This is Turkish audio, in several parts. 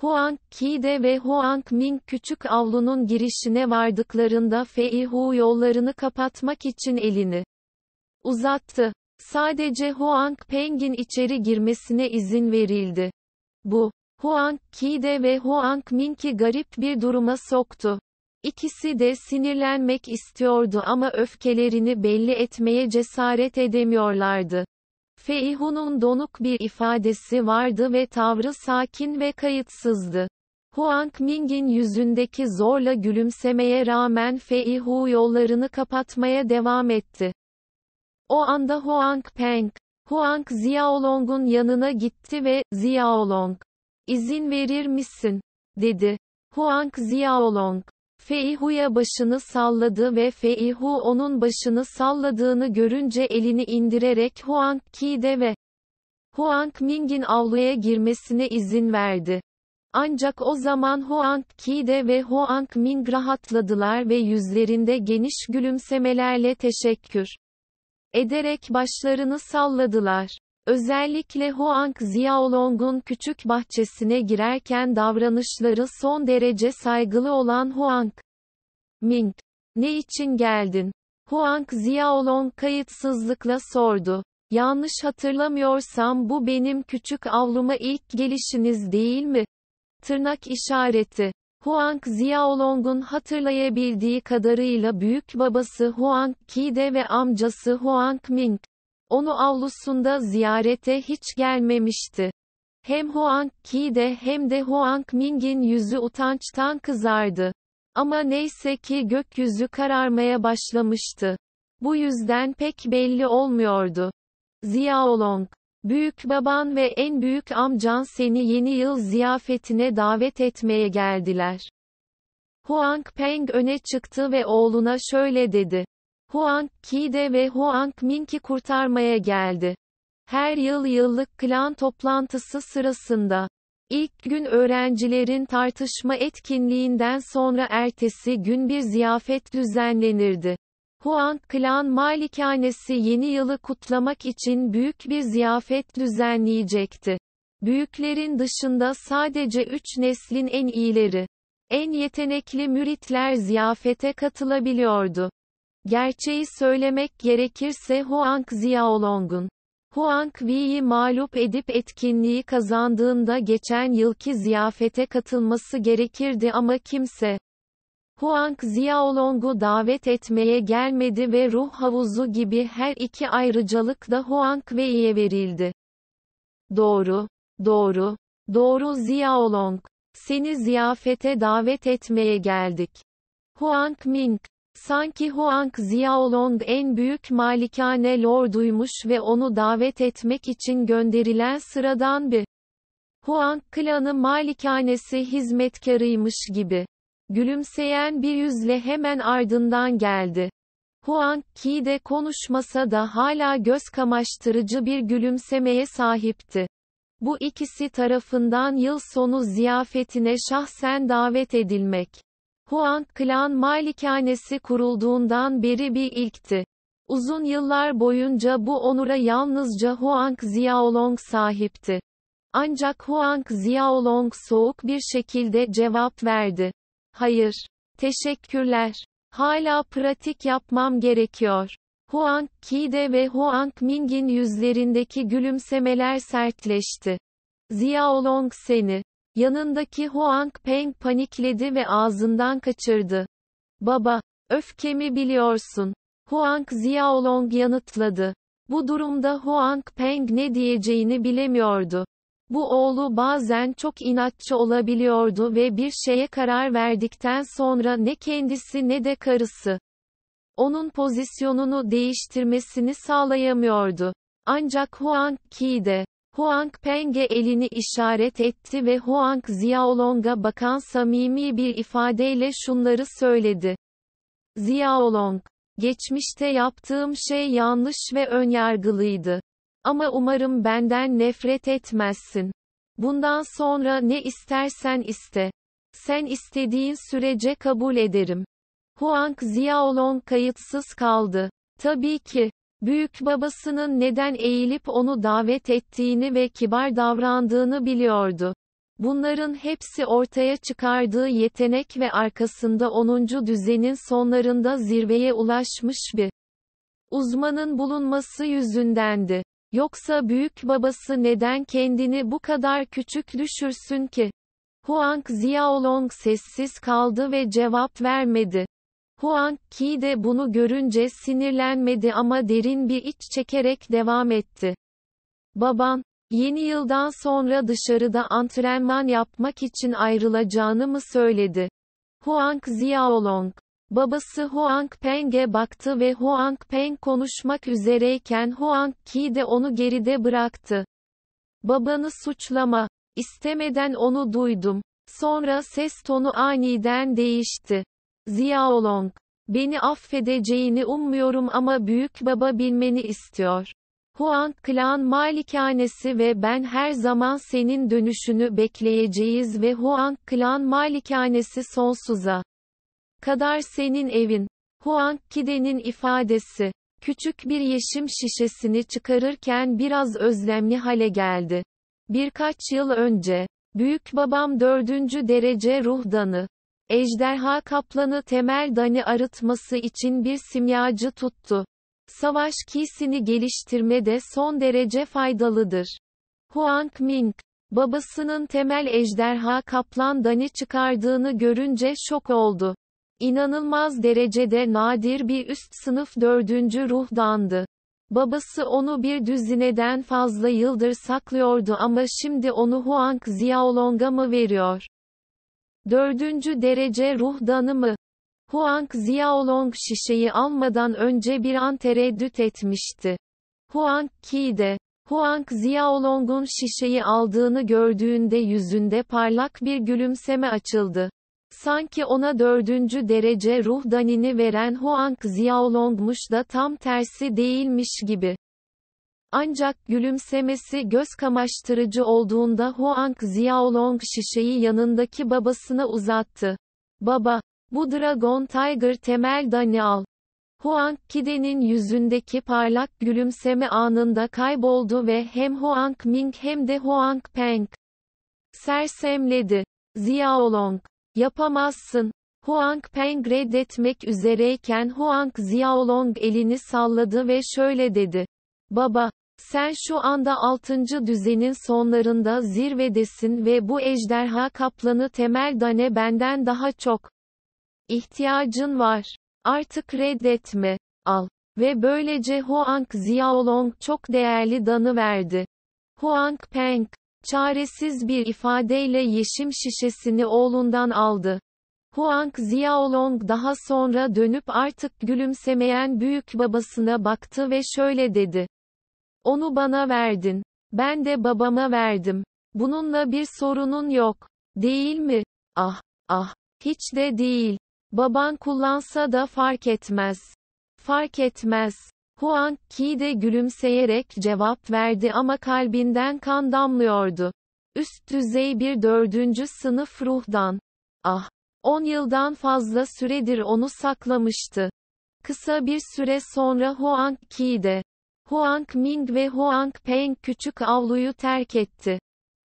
Huang Kide ve Huang Ming küçük avlunun girişine vardıklarında Fei Hu yollarını kapatmak için elini uzattı. Sadece Huang Peng'in içeri girmesine izin verildi. Bu, Huang Kide ve Huang Ming'i garip bir duruma soktu. İkisi de sinirlenmek istiyordu ama öfkelerini belli etmeye cesaret edemiyorlardı. Feihun'un donuk bir ifadesi vardı ve tavrı sakin ve kayıtsızdı. Huang Ming'in yüzündeki zorla gülümsemeye rağmen Feihu yollarını kapatmaya devam etti. O anda Huang Peng, Huang Xiaolong'un yanına gitti ve, Xiaolong, izin verir misin? dedi. Huang Xiaolong, Feihu'ya başını salladı ve Feihu onun başını salladığını görünce elini indirerek Huang Ki'de ve Huang Ming'in avluya girmesine izin verdi. Ancak o zaman Huang Ki'de ve Huang Ming rahatladılar ve yüzlerinde geniş gülümsemelerle teşekkür ederek başlarını salladılar. Özellikle Hoang Xiaolong'un küçük bahçesine girerken davranışları son derece saygılı olan Huang Ming, ne için geldin? Hoang Xiaolong kayıtsızlıkla sordu. Yanlış hatırlamıyorsam bu benim küçük avluma ilk gelişiniz değil mi? Tırnak işareti. Huang Xiaolong'un hatırlayabildiği kadarıyla büyük babası Huang Qide ve amcası Huang Ming, onu avlusunda ziyarete hiç gelmemişti. Hem Hoang Ki'de hem de Huang Ming'in yüzü utançtan kızardı. Ama neyse ki gökyüzü kararmaya başlamıştı. Bu yüzden pek belli olmuyordu. Ziyaolong, büyük baban ve en büyük amcan seni yeni yıl ziyafetine davet etmeye geldiler. Huang Peng öne çıktı ve oğluna şöyle dedi. Huang Kide ve Huang Minki kurtarmaya geldi. Her yıl yıllık klan toplantısı sırasında ilk gün öğrencilerin tartışma etkinliğinden sonra ertesi gün bir ziyafet düzenlenirdi. Huang Klan Malikanesi yeni yılı kutlamak için büyük bir ziyafet düzenleyecekti. Büyüklerin dışında sadece üç neslin en iyileri, en yetenekli müritler ziyafete katılabiliyordu. Gerçeği söylemek gerekirse Huang Xiaolong'un Huang Wei'yi mağlup edip etkinliği kazandığında geçen yılki ziyafete katılması gerekirdi ama kimse Huang Xiaolong'u davet etmeye gelmedi ve ruh havuzu gibi her iki ayrıcalık da Huang Wei'ye verildi. Doğru, doğru, doğru Xiaolong. Seni ziyafete davet etmeye geldik. Huang Ming, Sanki Huang Xiaolong en büyük malikane lorduymuş ve onu davet etmek için gönderilen sıradan bir Huang klanı malikanesi hizmetkarıymış gibi. Gülümseyen bir yüzle hemen ardından geldi. Huang ki de konuşmasa da hala göz kamaştırıcı bir gülümsemeye sahipti. Bu ikisi tarafından yıl sonu ziyafetine şahsen davet edilmek Huang Klan Malikanesi kurulduğundan beri bir ilkti. Uzun yıllar boyunca bu onura yalnızca Huang Xiaolong sahipti. Ancak Huang Xiaolong soğuk bir şekilde cevap verdi. Hayır. Teşekkürler. Hala pratik yapmam gerekiyor. Huang Qide ve Huang Ming'in yüzlerindeki gülümsemeler sertleşti. Xiaolong seni Yanındaki Huang Peng panikledi ve ağzından kaçırdı. Baba, öfkemi biliyorsun. Huang Xiaolong yanıtladı. Bu durumda Huang Peng ne diyeceğini bilemiyordu. Bu oğlu bazen çok inatçı olabiliyordu ve bir şeye karar verdikten sonra ne kendisi ne de karısı onun pozisyonunu değiştirmesini sağlayamıyordu. Ancak Huang Qi de Huang Peng'e elini işaret etti ve Huang Xiaolong'a bakan samimi bir ifadeyle şunları söyledi. Xiaolong, geçmişte yaptığım şey yanlış ve önyargılıydı. Ama umarım benden nefret etmezsin. Bundan sonra ne istersen iste. Sen istediğin sürece kabul ederim. Huang Xiaolong kayıtsız kaldı. Tabii ki, Büyük babasının neden eğilip onu davet ettiğini ve kibar davrandığını biliyordu. Bunların hepsi ortaya çıkardığı yetenek ve arkasında 10. düzenin sonlarında zirveye ulaşmış bir uzmanın bulunması yüzündendi. Yoksa büyük babası neden kendini bu kadar küçük düşürsün ki? Huang Xiaolong sessiz kaldı ve cevap vermedi. Huang Qi de bunu görünce sinirlenmedi ama derin bir iç çekerek devam etti. Baban, yeni yıldan sonra dışarıda antrenman yapmak için ayrılacağını mı söyledi? Huang Xiaolong. Babası Huang Peng'e baktı ve Huang Peng konuşmak üzereyken Huang Qi de onu geride bıraktı. Babanı suçlama. İstemeden onu duydum. Sonra ses tonu aniden değişti. Ziya Olong. Beni affedeceğini ummuyorum ama büyük baba bilmeni istiyor. Huang Klan Malikanesi ve ben her zaman senin dönüşünü bekleyeceğiz ve Huang Klan Malikanesi sonsuza kadar senin evin. Huang Kide'nin ifadesi. Küçük bir yeşim şişesini çıkarırken biraz özlemli hale geldi. Birkaç yıl önce, büyük babam dördüncü derece ruhdanı. Ejderha kaplanı temel dani arıtması için bir simyacı tuttu. Savaş kisini geliştirme de son derece faydalıdır. Huang Ming, babasının temel ejderha kaplan dani çıkardığını görünce şok oldu. İnanılmaz derecede nadir bir üst sınıf dördüncü ruhdandı. Babası onu bir düzineden fazla yıldır saklıyordu ama şimdi onu Huang Xiaolong'a mı veriyor? Dördüncü derece ruh danımı. Huang Xiaolong şişeyi almadan önce bir an tereddüt etmişti. Huang Qi de, Huang Xiaolong'un şişeyi aldığını gördüğünde yüzünde parlak bir gülümseme açıldı. Sanki ona dördüncü derece ruh danini veren Huang Xiaolong'muş da tam tersi değilmiş gibi. Ancak gülümsemesi göz kamaştırıcı olduğunda Huang Xiaolong şişeyi yanındaki babasına uzattı. Baba, bu Dragon Tiger temel Daniel. Huang Kide'nin yüzündeki parlak gülümseme anında kayboldu ve hem Huang Ming hem de Huang Peng sersemledi. Xiaolong, yapamazsın. Huang Peng reddetmek üzereyken Huang Xiaolong elini salladı ve şöyle dedi. Baba, sen şu anda 6. düzenin sonlarında zirvedesin ve bu ejderha kaplanı temel dane benden daha çok ihtiyacın var. Artık reddetme, al. Ve böylece Huang Xiaolong çok değerli danı verdi. Huang Peng, çaresiz bir ifadeyle yeşim şişesini oğlundan aldı. Huang Xiaolong daha sonra dönüp artık gülümsemeyen büyük babasına baktı ve şöyle dedi. Onu bana verdin. Ben de babama verdim. Bununla bir sorunun yok. Değil mi? Ah, ah, hiç de değil. Baban kullansa da fark etmez. Fark etmez. Huang Ki de gülümseyerek cevap verdi ama kalbinden kan damlıyordu. Üst düzey bir dördüncü sınıf ruhdan. Ah, on yıldan fazla süredir onu saklamıştı. Kısa bir süre sonra Huang Ki de Huang Ming ve Huang Peng küçük avluyu terk etti.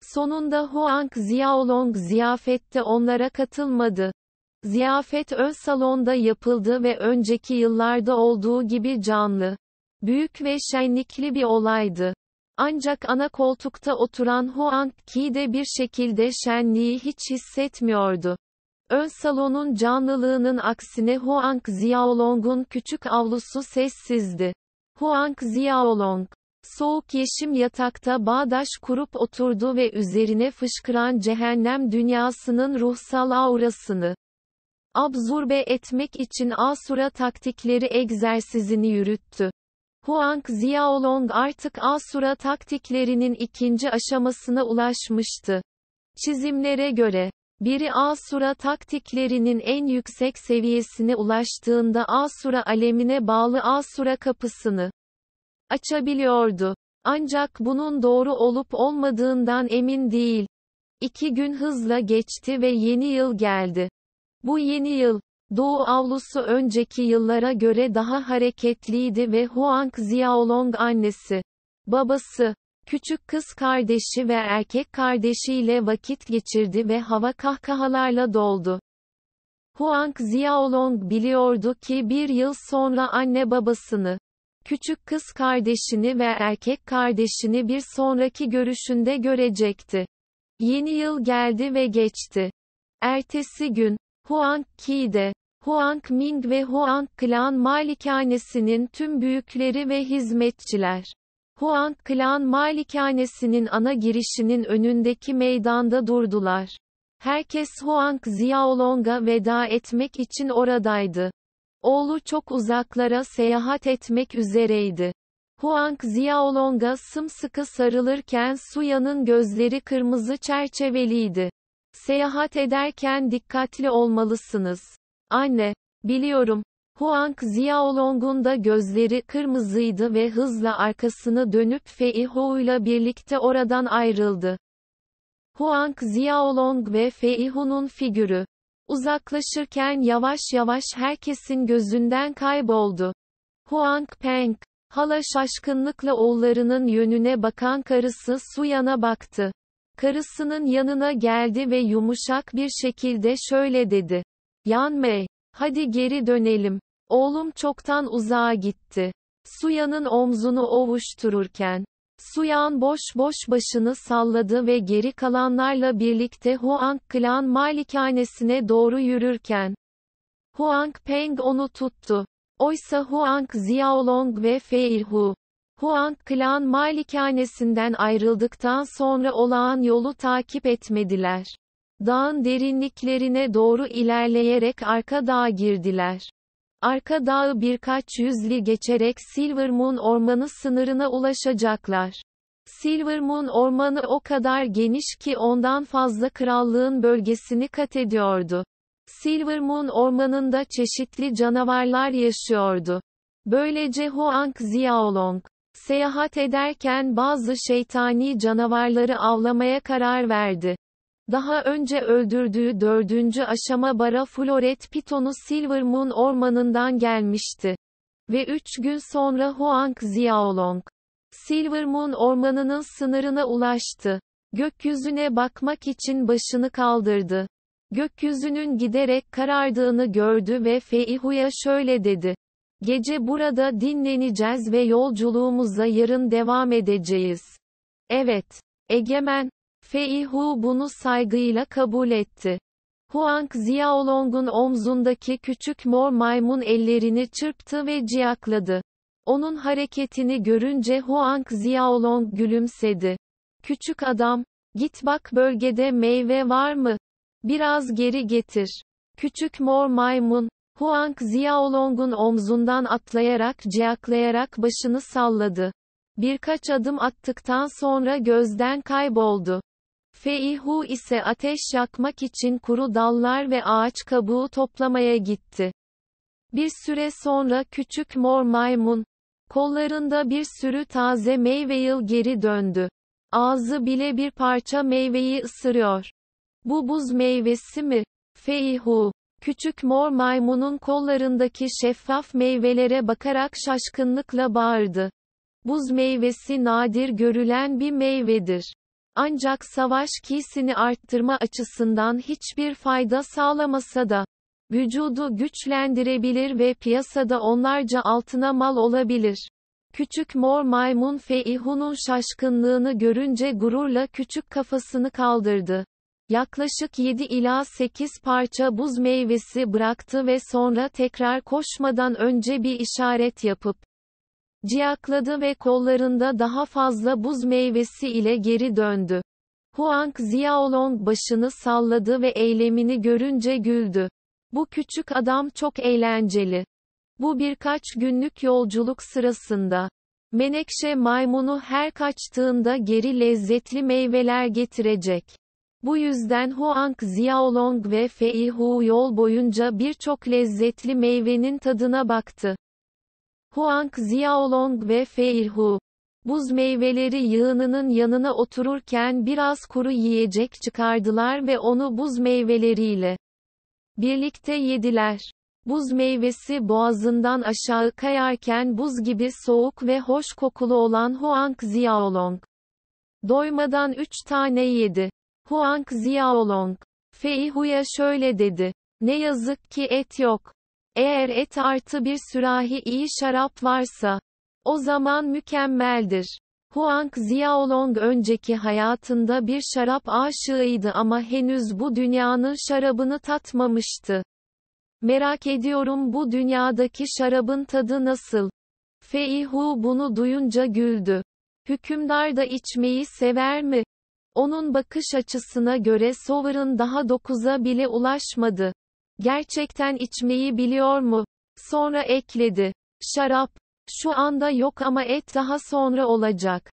Sonunda Huang Xiaolong ziyafette onlara katılmadı. Ziyafet ön salonda yapıldı ve önceki yıllarda olduğu gibi canlı, büyük ve şenlikli bir olaydı. Ancak ana koltukta oturan Huang Qi de bir şekilde şenliği hiç hissetmiyordu. Ön salonun canlılığının aksine Huang Xiaolong'un küçük avlusu sessizdi. Huang Xiaolong Soğuk yeşim yatakta bağdaş kurup oturdu ve üzerine fışkıran cehennem dünyasının ruhsal aurasını absorbe etmek için Asura taktikleri egzersizini yürüttü. Huang Xiaolong artık Asura taktiklerinin ikinci aşamasına ulaşmıştı. Çizimlere göre, biri Asura taktiklerinin en yüksek seviyesine ulaştığında Asura alemine bağlı Asura kapısını açabiliyordu. Ancak bunun doğru olup olmadığından emin değil. İki gün hızla geçti ve yeni yıl geldi. Bu yeni yıl, Doğu avlusu önceki yıllara göre daha hareketliydi ve Huang Xiaolong annesi, babası, Küçük kız kardeşi ve erkek kardeşiyle vakit geçirdi ve hava kahkahalarla doldu. Huang Xiaolong biliyordu ki bir yıl sonra anne babasını, küçük kız kardeşini ve erkek kardeşini bir sonraki görüşünde görecekti. Yeni yıl geldi ve geçti. Ertesi gün, Huang Qi'de, Huang Ming ve Huang Klan malikanesinin tüm büyükleri ve hizmetçiler, Huan, klan malikanesinin ana girişinin önündeki meydanda durdular. Herkes Huang Xiaolong'a veda etmek için oradaydı. Oğlu çok uzaklara seyahat etmek üzereydi. Huang Xiaolong'a sımsıkı sarılırken Suya'nın gözleri kırmızı çerçeveliydi. Seyahat ederken dikkatli olmalısınız. Anne, biliyorum, Huang Xiaolong'un da gözleri kırmızıydı ve hızla arkasını dönüp Fei Hu'yla birlikte oradan ayrıldı. Huang Xiaolong ve Fei Hu'nun figürü uzaklaşırken yavaş yavaş herkesin gözünden kayboldu. Huang Peng, hala şaşkınlıkla oğullarının yönüne bakan karısı Suyan'a baktı. Karısının yanına geldi ve yumuşak bir şekilde şöyle dedi. Yan Mei, hadi geri dönelim. Oğlum çoktan uzağa gitti. Suya'nın omzunu ovuştururken, Suyan boş boş başını salladı ve geri kalanlarla birlikte Huang Klan malikanesine doğru yürürken, Huang Peng onu tuttu. Oysa Huang Xiaolong ve Fei Hu, Huang Klan malikanesinden ayrıldıktan sonra olağan yolu takip etmediler. Dağın derinliklerine doğru ilerleyerek arka dağa girdiler. Arka dağı birkaç yüzli geçerek Silver Moon ormanı sınırına ulaşacaklar. Silver Moon ormanı o kadar geniş ki ondan fazla krallığın bölgesini kat ediyordu. Silver Moon ormanında çeşitli canavarlar yaşıyordu. Böylece Huang Xiaolong, seyahat ederken bazı şeytani canavarları avlamaya karar verdi. Daha önce öldürdüğü dördüncü aşama bara floret pitonu Silver Moon ormanından gelmişti. Ve üç gün sonra Huang Xiaolong, Silver Moon ormanının sınırına ulaştı. Gökyüzüne bakmak için başını kaldırdı. Gökyüzünün giderek karardığını gördü ve Fei Feihu'ya şöyle dedi. Gece burada dinleneceğiz ve yolculuğumuza yarın devam edeceğiz. Evet. Egemen, Fei Hu bunu saygıyla kabul etti. Huang Xiaolong'un omzundaki küçük mor maymun ellerini çırptı ve ciyakladı. Onun hareketini görünce Huang Xiaolong gülümsedi. Küçük adam, git bak bölgede meyve var mı? Biraz geri getir. Küçük mor maymun, Huang Xiaolong'un omzundan atlayarak ciyaklayarak başını salladı. Birkaç adım attıktan sonra gözden kayboldu. Feihu ise ateş yakmak için kuru dallar ve ağaç kabuğu toplamaya gitti. Bir süre sonra küçük mor maymun, kollarında bir sürü taze meyveyıl geri döndü. Ağzı bile bir parça meyveyi ısırıyor. Bu buz meyvesi mi? Feihu. Küçük mor maymunun kollarındaki şeffaf meyvelere bakarak şaşkınlıkla bağırdı. Buz meyvesi nadir görülen bir meyvedir. Ancak savaş kiysini arttırma açısından hiçbir fayda sağlamasa da, vücudu güçlendirebilir ve piyasada onlarca altına mal olabilir. Küçük mor maymun Feihun'un şaşkınlığını görünce gururla küçük kafasını kaldırdı. Yaklaşık 7 ila 8 parça buz meyvesi bıraktı ve sonra tekrar koşmadan önce bir işaret yapıp ciyakladı ve kollarında daha fazla buz meyvesi ile geri döndü. Huang Xiaolong başını salladı ve eylemini görünce güldü. Bu küçük adam çok eğlenceli. Bu birkaç günlük yolculuk sırasında. Menekşe maymunu her kaçtığında geri lezzetli meyveler getirecek. Bu yüzden Huang Xiaolong ve Fei Hu yol boyunca birçok lezzetli meyvenin tadına baktı. Huang Xiaolong ve Feirhu. Buz meyveleri yığınının yanına otururken biraz kuru yiyecek çıkardılar ve onu buz meyveleriyle birlikte yediler. Buz meyvesi boğazından aşağı kayarken buz gibi soğuk ve hoş kokulu olan Huang Xiaolong. Doymadan üç tane yedi. Huang Xiaolong. Feihu'ya şöyle dedi. Ne yazık ki et yok. Eğer et artı bir sürahi iyi şarap varsa, o zaman mükemmeldir. Huang Xiaolong önceki hayatında bir şarap aşığıydı ama henüz bu dünyanın şarabını tatmamıştı. Merak ediyorum bu dünyadaki şarabın tadı nasıl? Fei Hu bunu duyunca güldü. Hükümdar da içmeyi sever mi? Onun bakış açısına göre Sovereign daha dokuza bile ulaşmadı. Gerçekten içmeyi biliyor mu? Sonra ekledi. Şarap. Şu anda yok ama et daha sonra olacak.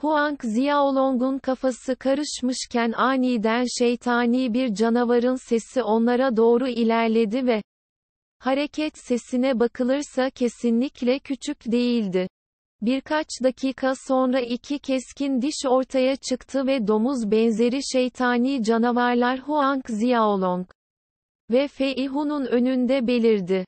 Huang Xiaolong'un kafası karışmışken aniden şeytani bir canavarın sesi onlara doğru ilerledi ve hareket sesine bakılırsa kesinlikle küçük değildi. Birkaç dakika sonra iki keskin diş ortaya çıktı ve domuz benzeri şeytani canavarlar Huang Xiaolong ve Feihun'un önünde belirdi.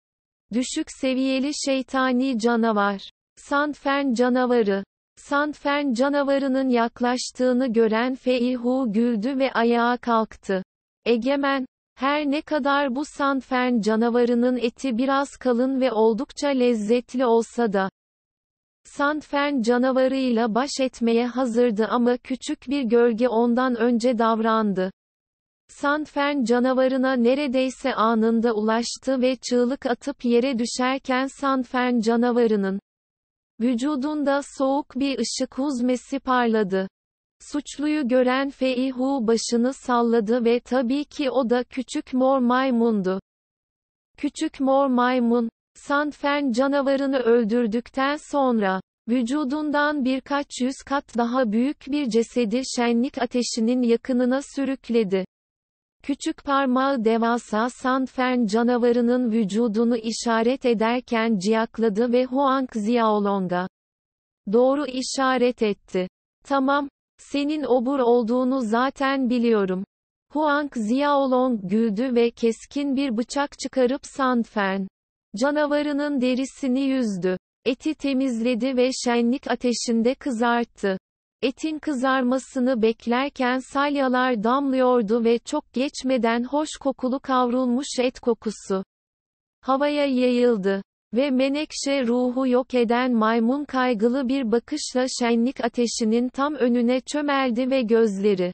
Düşük seviyeli şeytani canavar. Sanfern canavarı. Sanfern canavarının yaklaştığını gören Feihu güldü ve ayağa kalktı. Egemen, her ne kadar bu sanfern canavarının eti biraz kalın ve oldukça lezzetli olsa da, sanfern canavarıyla baş etmeye hazırdı ama küçük bir gölge ondan önce davrandı. Sandfern canavarına neredeyse anında ulaştı ve çığlık atıp yere düşerken Sandfern canavarının vücudunda soğuk bir ışık huzmesi parladı. Suçluyu gören Feihu başını salladı ve tabii ki o da küçük mor maymundu. Küçük mor maymun, Sandfern canavarını öldürdükten sonra, vücudundan birkaç yüz kat daha büyük bir cesedi şenlik ateşinin yakınına sürükledi. Küçük parmağı devasa Sandfern canavarının vücudunu işaret ederken ciyakladı ve Huang Xiaolong'a doğru işaret etti. Tamam, senin obur olduğunu zaten biliyorum. Huang Xiaolong güldü ve keskin bir bıçak çıkarıp Sandfern canavarının derisini yüzdü. Eti temizledi ve şenlik ateşinde kızarttı. Etin kızarmasını beklerken salyalar damlıyordu ve çok geçmeden hoş kokulu kavrulmuş et kokusu havaya yayıldı ve menekşe ruhu yok eden maymun kaygılı bir bakışla şenlik ateşinin tam önüne çömeldi ve gözleri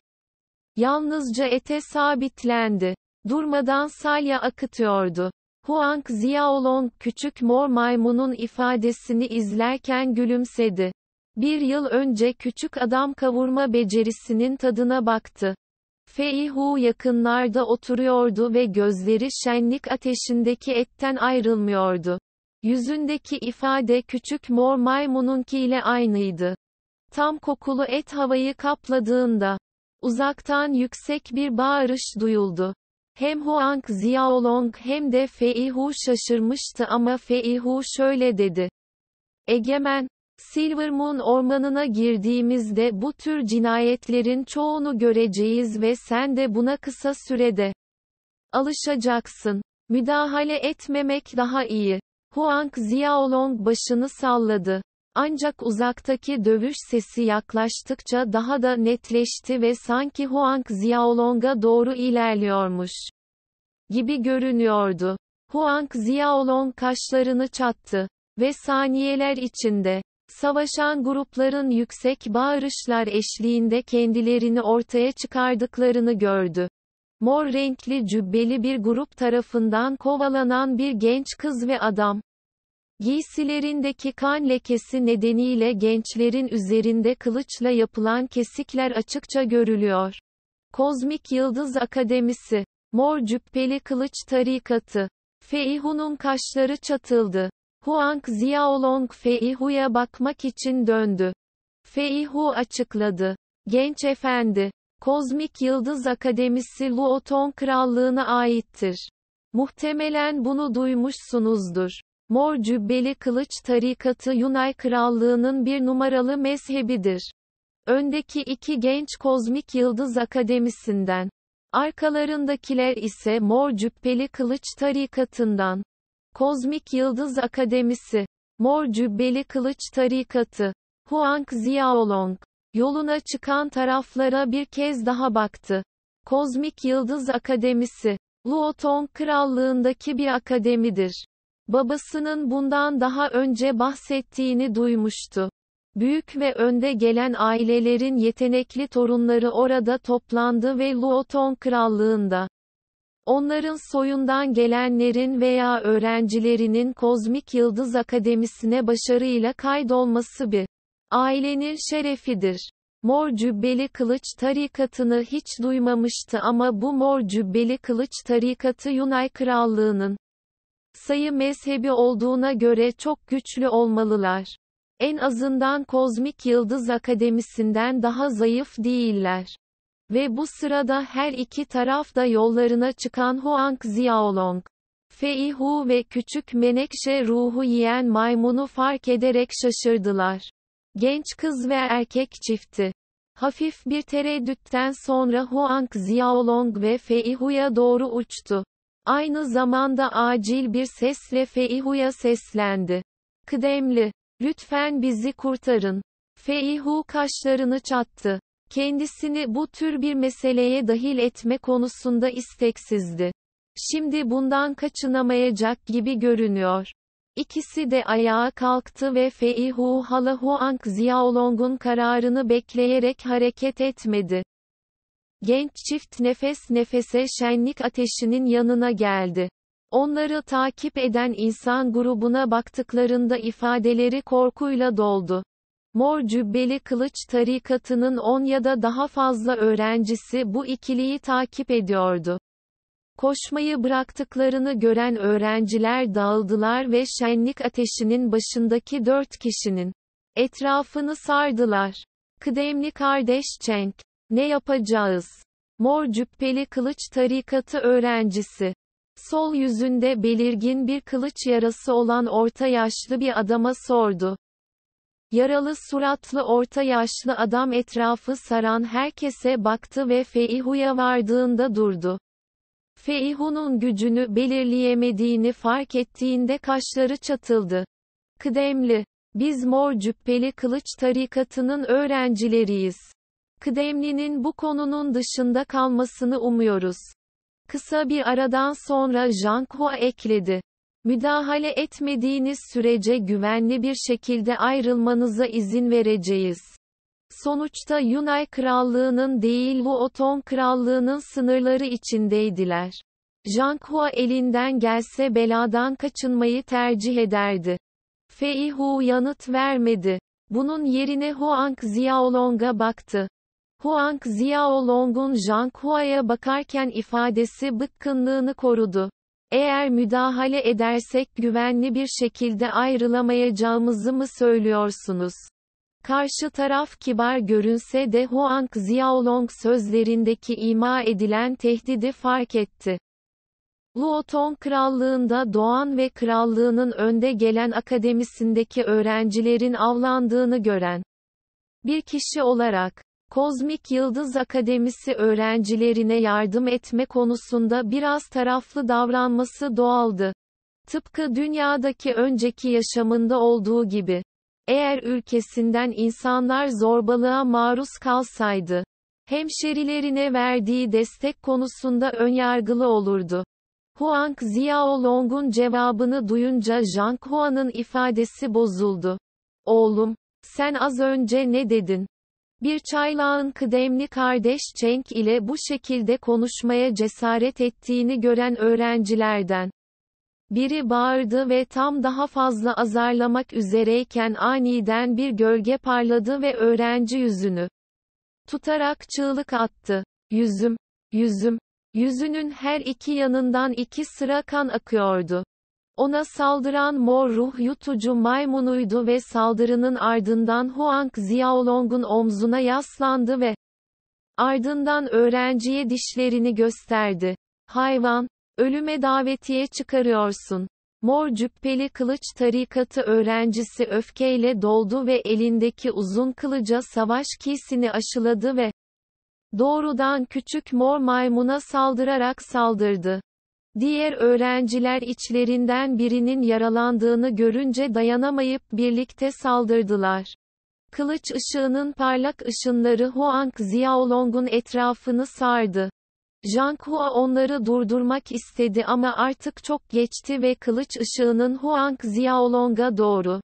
yalnızca ete sabitlendi. Durmadan salya akıtıyordu. Huang Xiaolong küçük mor maymunun ifadesini izlerken gülümsedi. Bir yıl önce küçük adam kavurma becerisinin tadına baktı. Fei Hu yakınlarda oturuyordu ve gözleri şenlik ateşindeki etten ayrılmıyordu. Yüzündeki ifade küçük mor maymununkiyle aynıydı. Tam kokulu et havayı kapladığında, uzaktan yüksek bir bağırış duyuldu. Hem Huang Xiaolong hem de Fei Hu şaşırmıştı ama Fei Hu şöyle dedi. Egemen, Silver Moon ormanına girdiğimizde bu tür cinayetlerin çoğunu göreceğiz ve sen de buna kısa sürede alışacaksın. Müdahale etmemek daha iyi. Huang Xiaolong başını salladı. Ancak uzaktaki dövüş sesi yaklaştıkça daha da netleşti ve sanki Huang Xiaolong'a doğru ilerliyormuş gibi görünüyordu. Huang Xiaolong kaşlarını çattı ve saniyeler içinde Savaşan grupların yüksek bağırışlar eşliğinde kendilerini ortaya çıkardıklarını gördü. Mor renkli cübbeli bir grup tarafından kovalanan bir genç kız ve adam. Giysilerindeki kan lekesi nedeniyle gençlerin üzerinde kılıçla yapılan kesikler açıkça görülüyor. Kozmik Yıldız Akademisi Mor Cübbeli Kılıç Tarikatı Feihun'un kaşları çatıldı. Huang Xiaolong Huya bakmak için döndü. Fei Feihu açıkladı. Genç efendi, Kozmik Yıldız Akademisi Luoton Krallığına aittir. Muhtemelen bunu duymuşsunuzdur. Mor Cübbeli Kılıç Tarikatı Yunay Krallığı'nın bir numaralı mezhebidir. Öndeki iki genç Kozmik Yıldız Akademisi'nden. Arkalarındakiler ise Mor Cübbeli Kılıç Tarikatı'ndan. Kozmik Yıldız Akademisi, Mor Cübbeli Kılıç Tarikatı, Huang Xiaolong, yoluna çıkan taraflara bir kez daha baktı. Kozmik Yıldız Akademisi, Luotong Krallığındaki bir akademidir. Babasının bundan daha önce bahsettiğini duymuştu. Büyük ve önde gelen ailelerin yetenekli torunları orada toplandı ve Luotong Krallığında Onların soyundan gelenlerin veya öğrencilerinin Kozmik Yıldız Akademisi'ne başarıyla kaydolması bir ailenin şerefidir. Mor Cübbeli Kılıç tarikatını hiç duymamıştı ama bu Mor Cübbeli Kılıç tarikatı Yunay Krallığı'nın sayı mezhebi olduğuna göre çok güçlü olmalılar. En azından Kozmik Yıldız Akademisi'nden daha zayıf değiller. Ve bu sırada her iki taraf da yollarına çıkan Huang Xiaolong. Fei Hu ve küçük menekşe ruhu yiyen maymunu fark ederek şaşırdılar. Genç kız ve erkek çifti. Hafif bir tereddütten sonra Huang Xiaolong ve Fei Hu'ya doğru uçtu. Aynı zamanda acil bir sesle Fei Hu'ya seslendi. Kıdemli, lütfen bizi kurtarın. Fei Hu kaşlarını çattı. Kendisini bu tür bir meseleye dahil etme konusunda isteksizdi. Şimdi bundan kaçınamayacak gibi görünüyor. İkisi de ayağa kalktı ve Feihu Hala Huang Xiaolong'un kararını bekleyerek hareket etmedi. Genç çift nefes nefese şenlik ateşinin yanına geldi. Onları takip eden insan grubuna baktıklarında ifadeleri korkuyla doldu. Mor Cübbeli Kılıç tarikatının 10 ya da daha fazla öğrencisi bu ikiliyi takip ediyordu. Koşmayı bıraktıklarını gören öğrenciler dağıldılar ve şenlik ateşinin başındaki dört kişinin etrafını sardılar. Kıdemli kardeş Çenk, ne yapacağız? Mor cübbeli kılıç tarikatı öğrencisi. Sol yüzünde belirgin bir kılıç yarası olan orta yaşlı bir adama sordu. Yaralı suratlı orta yaşlı adam etrafı saran herkese baktı ve Feihu'ya vardığında durdu. Feihu'nun gücünü belirleyemediğini fark ettiğinde kaşları çatıldı. Kıdemli. Biz mor cübbeli kılıç tarikatının öğrencileriyiz. Kıdemli'nin bu konunun dışında kalmasını umuyoruz. Kısa bir aradan sonra Zhang ekledi. Müdahale etmediğiniz sürece güvenli bir şekilde ayrılmanıza izin vereceğiz. Sonuçta Yunay Krallığı'nın değil bu Oton Krallığı'nın sınırları içindeydiler. Jankhua elinden gelse beladan kaçınmayı tercih ederdi. Fei Hu yanıt vermedi. Bunun yerine Huang Xiaolong'a baktı. Huang Xiaolong'un Zhang bakarken ifadesi bıkkınlığını korudu. Eğer müdahale edersek güvenli bir şekilde ayrılamayacağımızı mı söylüyorsunuz? Karşı taraf kibar görünse de Huang Xiaolong sözlerindeki ima edilen tehdidi fark etti. Luotong Krallığında doğan ve krallığının önde gelen akademisindeki öğrencilerin avlandığını gören bir kişi olarak Kozmik Yıldız Akademisi öğrencilerine yardım etme konusunda biraz taraflı davranması doğaldı. Tıpkı dünyadaki önceki yaşamında olduğu gibi. Eğer ülkesinden insanlar zorbalığa maruz kalsaydı, hemşerilerine verdiği destek konusunda önyargılı olurdu. Huang Xiaolong'un cevabını duyunca Zhang Hua'nın ifadesi bozuldu. Oğlum, sen az önce ne dedin? Bir çaylağın kıdemli kardeş Çenk ile bu şekilde konuşmaya cesaret ettiğini gören öğrencilerden biri bağırdı ve tam daha fazla azarlamak üzereyken aniden bir gölge parladı ve öğrenci yüzünü tutarak çığlık attı. Yüzüm, yüzüm, yüzünün her iki yanından iki sıra kan akıyordu. Ona saldıran mor ruh yutucu maymunuydu ve saldırının ardından Huang Xiaolong'un omzuna yaslandı ve ardından öğrenciye dişlerini gösterdi. Hayvan, ölüme davetiye çıkarıyorsun. Mor cüppeli kılıç tarikatı öğrencisi öfkeyle doldu ve elindeki uzun kılıca savaş kisini aşıladı ve doğrudan küçük mor maymuna saldırarak saldırdı. Diğer öğrenciler içlerinden birinin yaralandığını görünce dayanamayıp birlikte saldırdılar. Kılıç ışığının parlak ışınları Huang Xiaolong'un etrafını sardı. Zhang Hua onları durdurmak istedi ama artık çok geçti ve kılıç ışığının Huang Xiaolong'a doğru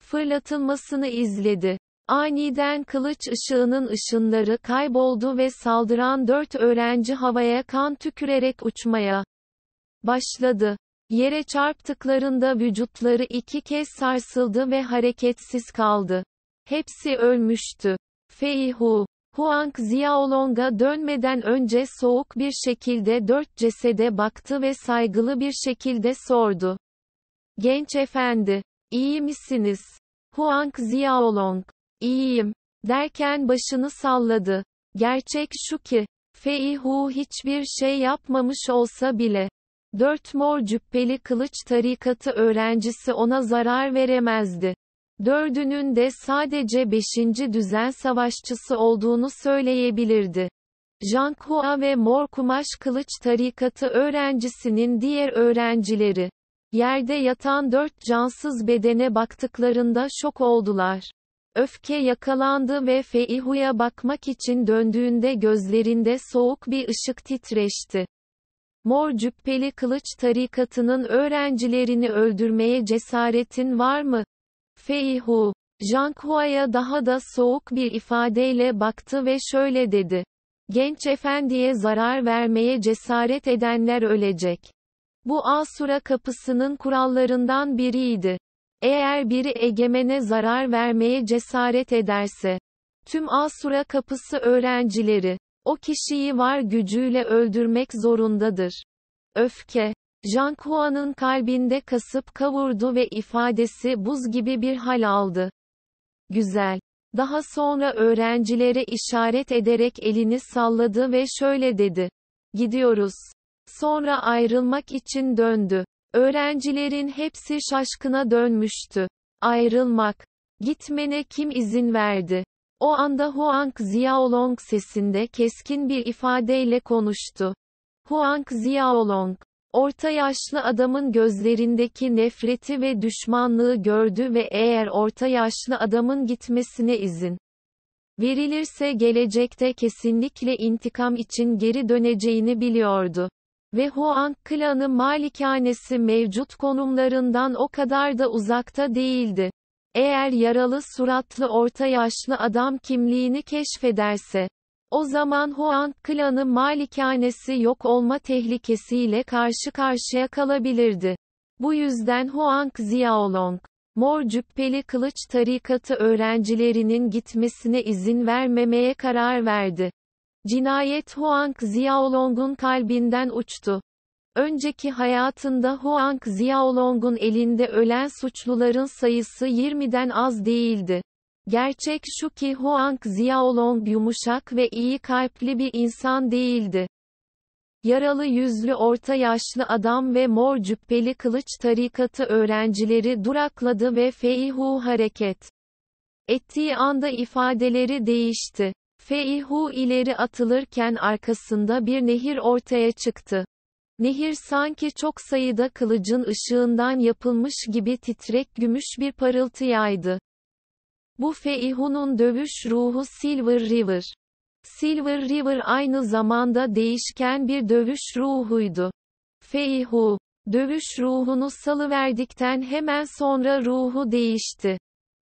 fırlatılmasını izledi. Aniden kılıç ışığının ışınları kayboldu ve saldıran dört öğrenci havaya kan tükürerek uçmaya başladı. Yere çarptıklarında vücutları iki kez sarsıldı ve hareketsiz kaldı. Hepsi ölmüştü. Fei Hu, Huang Xiaolong'a dönmeden önce soğuk bir şekilde dört cesede baktı ve saygılı bir şekilde sordu. Genç efendi, iyi misiniz? Huang Xiaolong, iyiyim, derken başını salladı. Gerçek şu ki, Fei Hu hiçbir şey yapmamış olsa bile, Dört mor cübbeli kılıç tarikatı öğrencisi ona zarar veremezdi. Dördünün de sadece beşinci düzen savaşçısı olduğunu söyleyebilirdi. Jankhua ve mor kumaş kılıç tarikatı öğrencisinin diğer öğrencileri. Yerde yatan dört cansız bedene baktıklarında şok oldular. Öfke yakalandı ve Feihu'ya bakmak için döndüğünde gözlerinde soğuk bir ışık titreşti. Mor cübbeli kılıç tarikatının öğrencilerini öldürmeye cesaretin var mı? Feihu, Jankua'ya daha da soğuk bir ifadeyle baktı ve şöyle dedi. Genç efendiye zarar vermeye cesaret edenler ölecek. Bu Asura kapısının kurallarından biriydi. Eğer biri egemene zarar vermeye cesaret ederse, tüm Asura kapısı öğrencileri, o kişiyi var gücüyle öldürmek zorundadır. Öfke Jankua'nın kalbinde kasıp kavurdu ve ifadesi buz gibi bir hal aldı. Güzel. Daha sonra öğrencilere işaret ederek elini salladı ve şöyle dedi. Gidiyoruz. Sonra ayrılmak için döndü. Öğrencilerin hepsi şaşkına dönmüştü. Ayrılmak. Gitmene kim izin verdi? O anda Huang Xiaolong sesinde keskin bir ifadeyle konuştu. Huang Xiaolong, orta yaşlı adamın gözlerindeki nefreti ve düşmanlığı gördü ve eğer orta yaşlı adamın gitmesine izin verilirse gelecekte kesinlikle intikam için geri döneceğini biliyordu. Ve Huang klanı malikanesi mevcut konumlarından o kadar da uzakta değildi. Eğer yaralı suratlı orta yaşlı adam kimliğini keşfederse, o zaman Huang klanı malikanesi yok olma tehlikesiyle karşı karşıya kalabilirdi. Bu yüzden Huang Xiaolong, Mor cübbeli kılıç tarikatı öğrencilerinin gitmesine izin vermemeye karar verdi. Cinayet Huang Xiaolong'un kalbinden uçtu. Önceki hayatında Huang Xiaolong'un elinde ölen suçluların sayısı 20'den az değildi. Gerçek şu ki Huang Xiaolong yumuşak ve iyi kalpli bir insan değildi. Yaralı yüzlü orta yaşlı adam ve mor cübbeli kılıç tarikatı öğrencileri durakladı ve Feihu hareket ettiği anda ifadeleri değişti. Feihu ileri atılırken arkasında bir nehir ortaya çıktı. Nehir sanki çok sayıda kılıcın ışığından yapılmış gibi titrek gümüş bir parıltı yaydı. Bu Feihun'un dövüş ruhu Silver River. Silver River aynı zamanda değişken bir dövüş ruhuydu. Feihu, dövüş ruhunu salıverdikten hemen sonra ruhu değişti.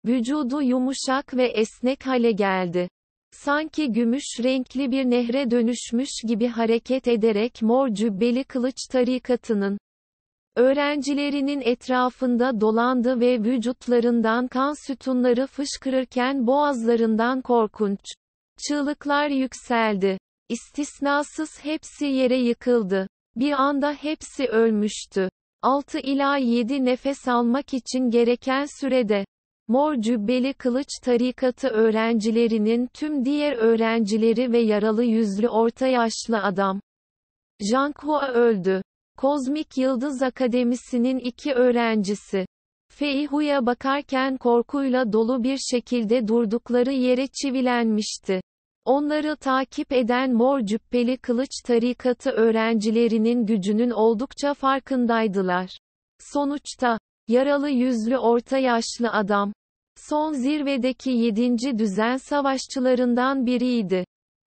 Vücudu yumuşak ve esnek hale geldi. Sanki gümüş renkli bir nehre dönüşmüş gibi hareket ederek mor cübbeli kılıç tarikatının öğrencilerinin etrafında dolandı ve vücutlarından kan sütunları fışkırırken boğazlarından korkunç çığlıklar yükseldi. İstisnasız hepsi yere yıkıldı. Bir anda hepsi ölmüştü. 6 ila 7 nefes almak için gereken sürede Mor Cübbeli Kılıç Tarikatı öğrencilerinin tüm diğer öğrencileri ve yaralı yüzlü orta yaşlı adam. Jankhua öldü. Kozmik Yıldız Akademisi'nin iki öğrencisi. Fei Feihu'ya bakarken korkuyla dolu bir şekilde durdukları yere çivilenmişti. Onları takip eden mor cübbeli kılıç tarikatı öğrencilerinin gücünün oldukça farkındaydılar. Sonuçta, Yaralı yüzlü orta yaşlı adam. Son zirvedeki 7. düzen savaşçılarından biriydi.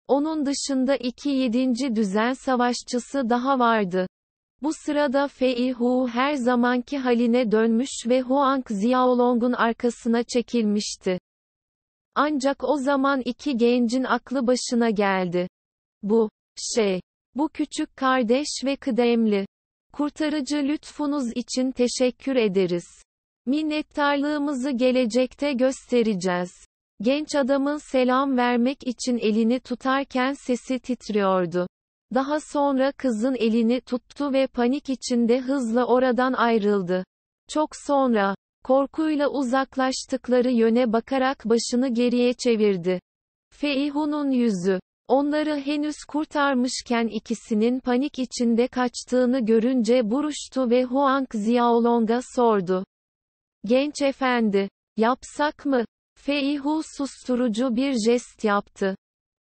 Onun dışında iki 7. düzen savaşçısı daha vardı. Bu sırada Fei Hu her zamanki haline dönmüş ve Huang Xiaolong'un arkasına çekilmişti. Ancak o zaman iki gencin aklı başına geldi. Bu, şey, bu küçük kardeş ve kıdemli. Kurtarıcı lütfunuz için teşekkür ederiz. Minnettarlığımızı gelecekte göstereceğiz. Genç adamın selam vermek için elini tutarken sesi titriyordu. Daha sonra kızın elini tuttu ve panik içinde hızla oradan ayrıldı. Çok sonra, korkuyla uzaklaştıkları yöne bakarak başını geriye çevirdi. Feihun'un yüzü, Onları henüz kurtarmışken ikisinin panik içinde kaçtığını görünce buruştu ve Huang Xiaolong'a sordu. Genç efendi, yapsak mı? Fei Hu susturucu bir jest yaptı.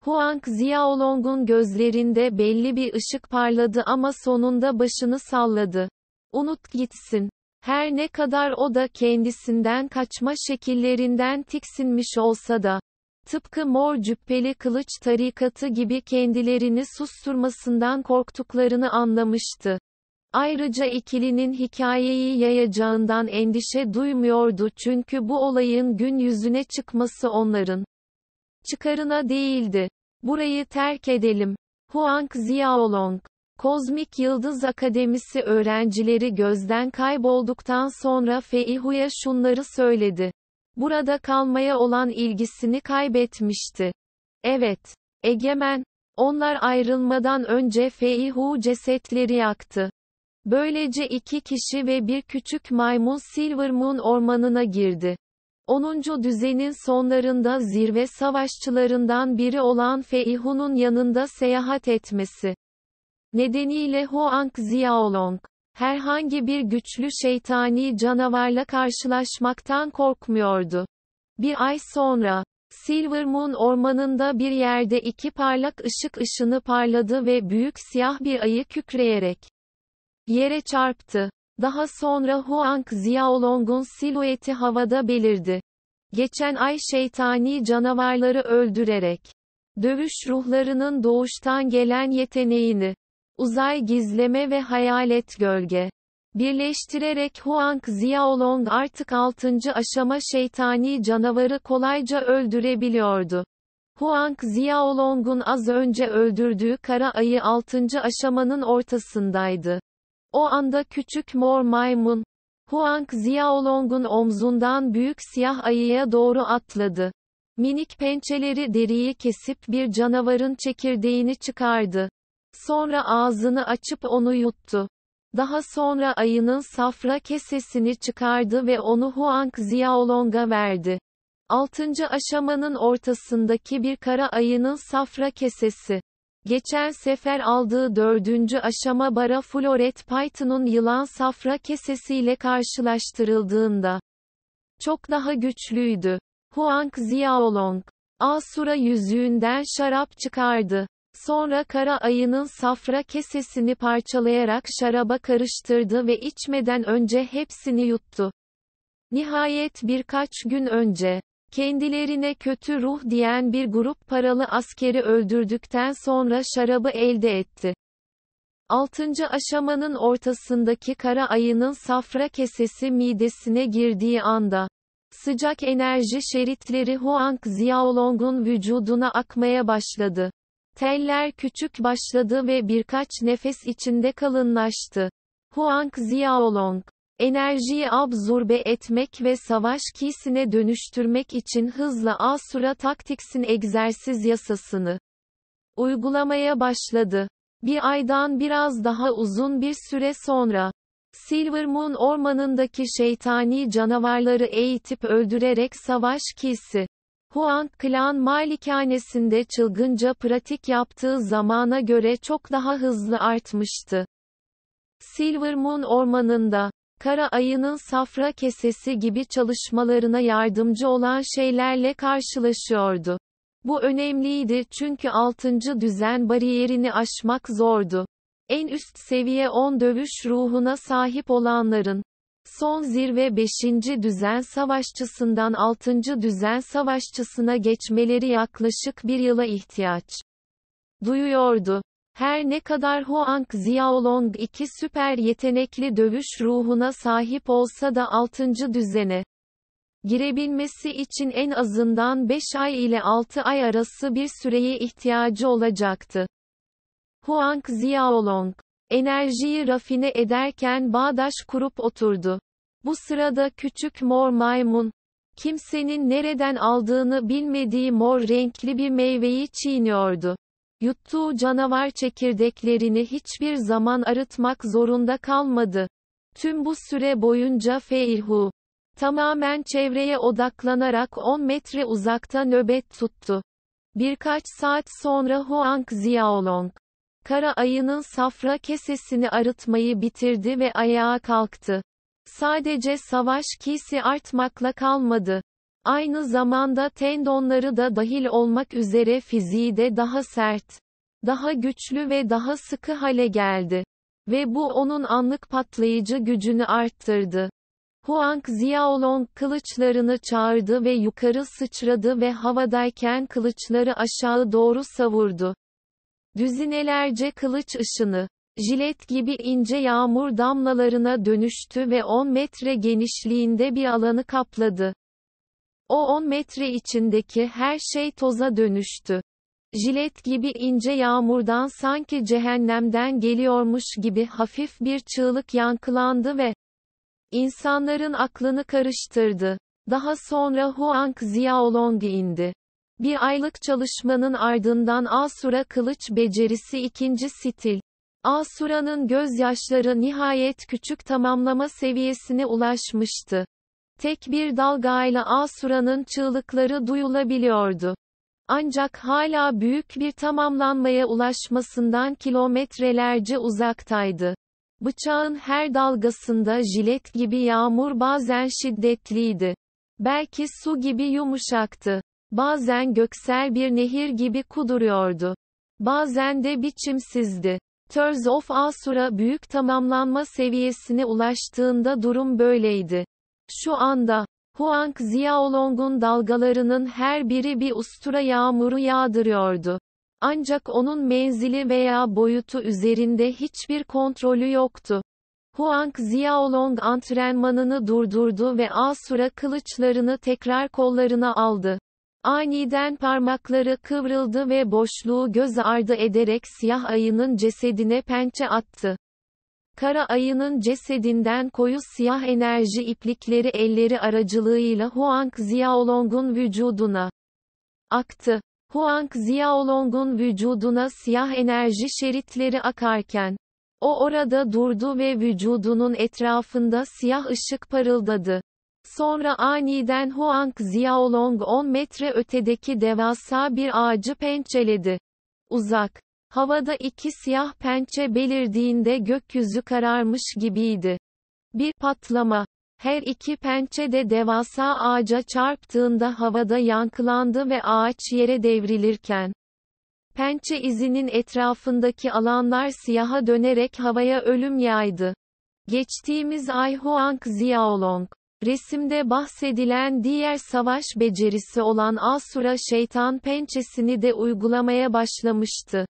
Huang Xiaolong'un gözlerinde belli bir ışık parladı ama sonunda başını salladı. Unut gitsin. Her ne kadar o da kendisinden kaçma şekillerinden tiksinmiş olsa da, Tıpkı mor cübbeli kılıç tarikatı gibi kendilerini susturmasından korktuklarını anlamıştı. Ayrıca ikilinin hikayeyi yayacağından endişe duymuyordu çünkü bu olayın gün yüzüne çıkması onların çıkarına değildi. Burayı terk edelim. Huang Xiaolong Kozmik Yıldız Akademisi öğrencileri gözden kaybolduktan sonra Feihu'ya şunları söyledi burada kalmaya olan ilgisini kaybetmişti. Evet, egemen, onlar ayrılmadan önce Feihu cesetleri yaktı. Böylece iki kişi ve bir küçük maymun Silvermoon ormanına girdi. 10. düzenin sonlarında zirve savaşçılarından biri olan Feihu'nun yanında seyahat etmesi. Nedeniyle Huang Xiaolong, herhangi bir güçlü şeytani canavarla karşılaşmaktan korkmuyordu. Bir ay sonra, Silver Moon ormanında bir yerde iki parlak ışık ışını parladı ve büyük siyah bir ayı kükreyerek yere çarptı. Daha sonra Huang Xiaolong'un silüeti havada belirdi. Geçen ay şeytani canavarları öldürerek dövüş ruhlarının doğuştan gelen yeteneğini uzay gizleme ve hayalet gölge. Birleştirerek Huang Xiaolong artık 6. aşama şeytani canavarı kolayca öldürebiliyordu. Huang Xiaolong'un az önce öldürdüğü kara ayı 6. aşamanın ortasındaydı. O anda küçük mor maymun, Huang Xiaolong'un omzundan büyük siyah ayıya doğru atladı. Minik pençeleri deriyi kesip bir canavarın çekirdeğini çıkardı. Sonra ağzını açıp onu yuttu. Daha sonra ayının safra kesesini çıkardı ve onu Huang Xiaolong'a verdi. Altıncı aşamanın ortasındaki bir kara ayının safra kesesi. Geçen sefer aldığı dördüncü aşama bara floret python'un yılan safra kesesiyle karşılaştırıldığında çok daha güçlüydü. Huang Xiaolong, Asura yüzüğünden şarap çıkardı. Sonra kara ayının safra kesesini parçalayarak şaraba karıştırdı ve içmeden önce hepsini yuttu. Nihayet birkaç gün önce, kendilerine kötü ruh diyen bir grup paralı askeri öldürdükten sonra şarabı elde etti. Altıncı aşamanın ortasındaki kara ayının safra kesesi midesine girdiği anda, sıcak enerji şeritleri Huang Xiaolong'un vücuduna akmaya başladı. Teller küçük başladı ve birkaç nefes içinde kalınlaştı. Huang Xiaolong Enerjiyi absorbe etmek ve savaş kisine dönüştürmek için hızla Asura Taktiks'in egzersiz yasasını uygulamaya başladı. Bir aydan biraz daha uzun bir süre sonra, Silver Moon ormanındaki şeytani canavarları eğitip öldürerek savaş kisi Huang Klan malikanesinde çılgınca pratik yaptığı zamana göre çok daha hızlı artmıştı. Silver Moon ormanında, kara ayının safra kesesi gibi çalışmalarına yardımcı olan şeylerle karşılaşıyordu. Bu önemliydi çünkü 6. düzen bariyerini aşmak zordu. En üst seviye 10 dövüş ruhuna sahip olanların, Son zirve 5. düzen savaşçısından 6. düzen savaşçısına geçmeleri yaklaşık bir yıla ihtiyaç duyuyordu. Her ne kadar Huang Xiaolong iki süper yetenekli dövüş ruhuna sahip olsa da 6. düzene girebilmesi için en azından 5 ay ile 6 ay arası bir süreye ihtiyacı olacaktı. Huang Xiaolong Enerjiyi rafine ederken bağdaş kurup oturdu. Bu sırada küçük mor maymun, kimsenin nereden aldığını bilmediği mor renkli bir meyveyi çiğniyordu. Yuttuğu canavar çekirdeklerini hiçbir zaman arıtmak zorunda kalmadı. Tüm bu süre boyunca Feilhu, tamamen çevreye odaklanarak 10 metre uzakta nöbet tuttu. Birkaç saat sonra Huang Xiaolong, Kara ayının safra kesesini arıtmayı bitirdi ve ayağa kalktı. Sadece savaş kisi artmakla kalmadı. Aynı zamanda tendonları da dahil olmak üzere fiziği de daha sert, daha güçlü ve daha sıkı hale geldi. Ve bu onun anlık patlayıcı gücünü arttırdı. Huang Xiaolong kılıçlarını çağırdı ve yukarı sıçradı ve havadayken kılıçları aşağı doğru savurdu. Düzinelerce kılıç ışını, jilet gibi ince yağmur damlalarına dönüştü ve 10 metre genişliğinde bir alanı kapladı. O 10 metre içindeki her şey toza dönüştü. Jilet gibi ince yağmurdan sanki cehennemden geliyormuş gibi hafif bir çığlık yankılandı ve insanların aklını karıştırdı. Daha sonra Huang Xiaolong indi. Bir aylık çalışmanın ardından Asura Kılıç Becerisi ikinci Stil Asura'nın gözyaşları nihayet küçük tamamlama seviyesine ulaşmıştı. Tek bir dalgayla Asura'nın çığlıkları duyulabiliyordu. Ancak hala büyük bir tamamlanmaya ulaşmasından kilometrelerce uzaktaydı. Bıçağın her dalgasında jilet gibi yağmur bazen şiddetliydi. Belki su gibi yumuşaktı. Bazen göksel bir nehir gibi kuduruyordu. Bazen de biçimsizdi. Terz of Asura büyük tamamlanma seviyesine ulaştığında durum böyleydi. Şu anda, Huang Xiaolong'un dalgalarının her biri bir ustura yağmuru yağdırıyordu. Ancak onun menzili veya boyutu üzerinde hiçbir kontrolü yoktu. Huang Xiaolong antrenmanını durdurdu ve Asura kılıçlarını tekrar kollarına aldı. Aniden parmakları kıvrıldı ve boşluğu göz ardı ederek siyah ayının cesedine pençe attı. Kara ayının cesedinden koyu siyah enerji iplikleri elleri aracılığıyla Huang Xiaolong'un vücuduna aktı. Huang Xiaolong'un vücuduna siyah enerji şeritleri akarken, o orada durdu ve vücudunun etrafında siyah ışık parıldadı. Sonra aniden Huang Xiaolong 10 metre ötedeki devasa bir ağacı pençeledi. Uzak. Havada iki siyah pençe belirdiğinde gökyüzü kararmış gibiydi. Bir patlama. Her iki pençe de devasa ağaca çarptığında havada yankılandı ve ağaç yere devrilirken pençe izinin etrafındaki alanlar siyaha dönerek havaya ölüm yaydı. Geçtiğimiz ay Huang Xiaolong Resimde bahsedilen diğer savaş becerisi olan Asura şeytan pençesini de uygulamaya başlamıştı.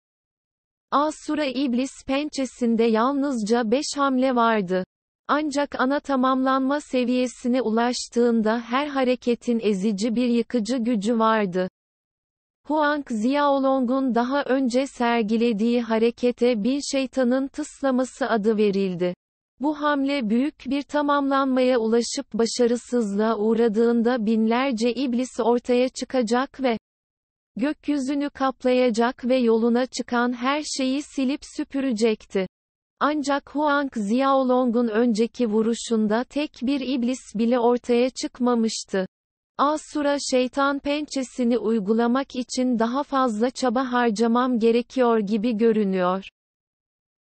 Asura iblis pençesinde yalnızca 5 hamle vardı. Ancak ana tamamlanma seviyesine ulaştığında her hareketin ezici bir yıkıcı gücü vardı. Huang Xiaolong'un daha önce sergilediği harekete bir şeytanın tıslaması adı verildi. Bu hamle büyük bir tamamlanmaya ulaşıp başarısızlığa uğradığında binlerce iblis ortaya çıkacak ve gökyüzünü kaplayacak ve yoluna çıkan her şeyi silip süpürecekti. Ancak Huang Xiaolong'un önceki vuruşunda tek bir iblis bile ortaya çıkmamıştı. Asura şeytan pençesini uygulamak için daha fazla çaba harcamam gerekiyor gibi görünüyor.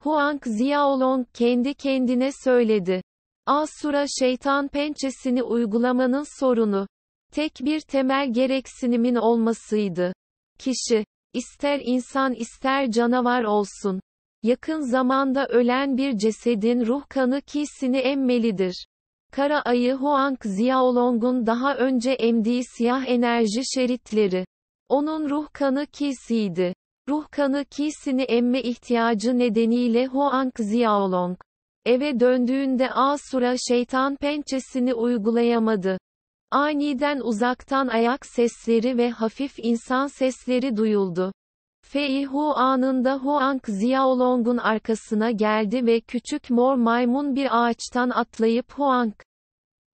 Huang Xiaolong kendi kendine söyledi. Asura şeytan pençesini uygulamanın sorunu. Tek bir temel gereksinimin olmasıydı. Kişi, ister insan ister canavar olsun. Yakın zamanda ölen bir cesedin ruh kanı kisini emmelidir. Kara ayı Huang Xiaolong'un daha önce emdiği siyah enerji şeritleri. Onun ruh kanı kisiydi. Ruh kanı kisini emme ihtiyacı nedeniyle Hoang Xiaolong. Eve döndüğünde Asura şeytan pençesini uygulayamadı. Aniden uzaktan ayak sesleri ve hafif insan sesleri duyuldu. Fei Hu anında Huang Xiaolong'un arkasına geldi ve küçük mor maymun bir ağaçtan atlayıp Huang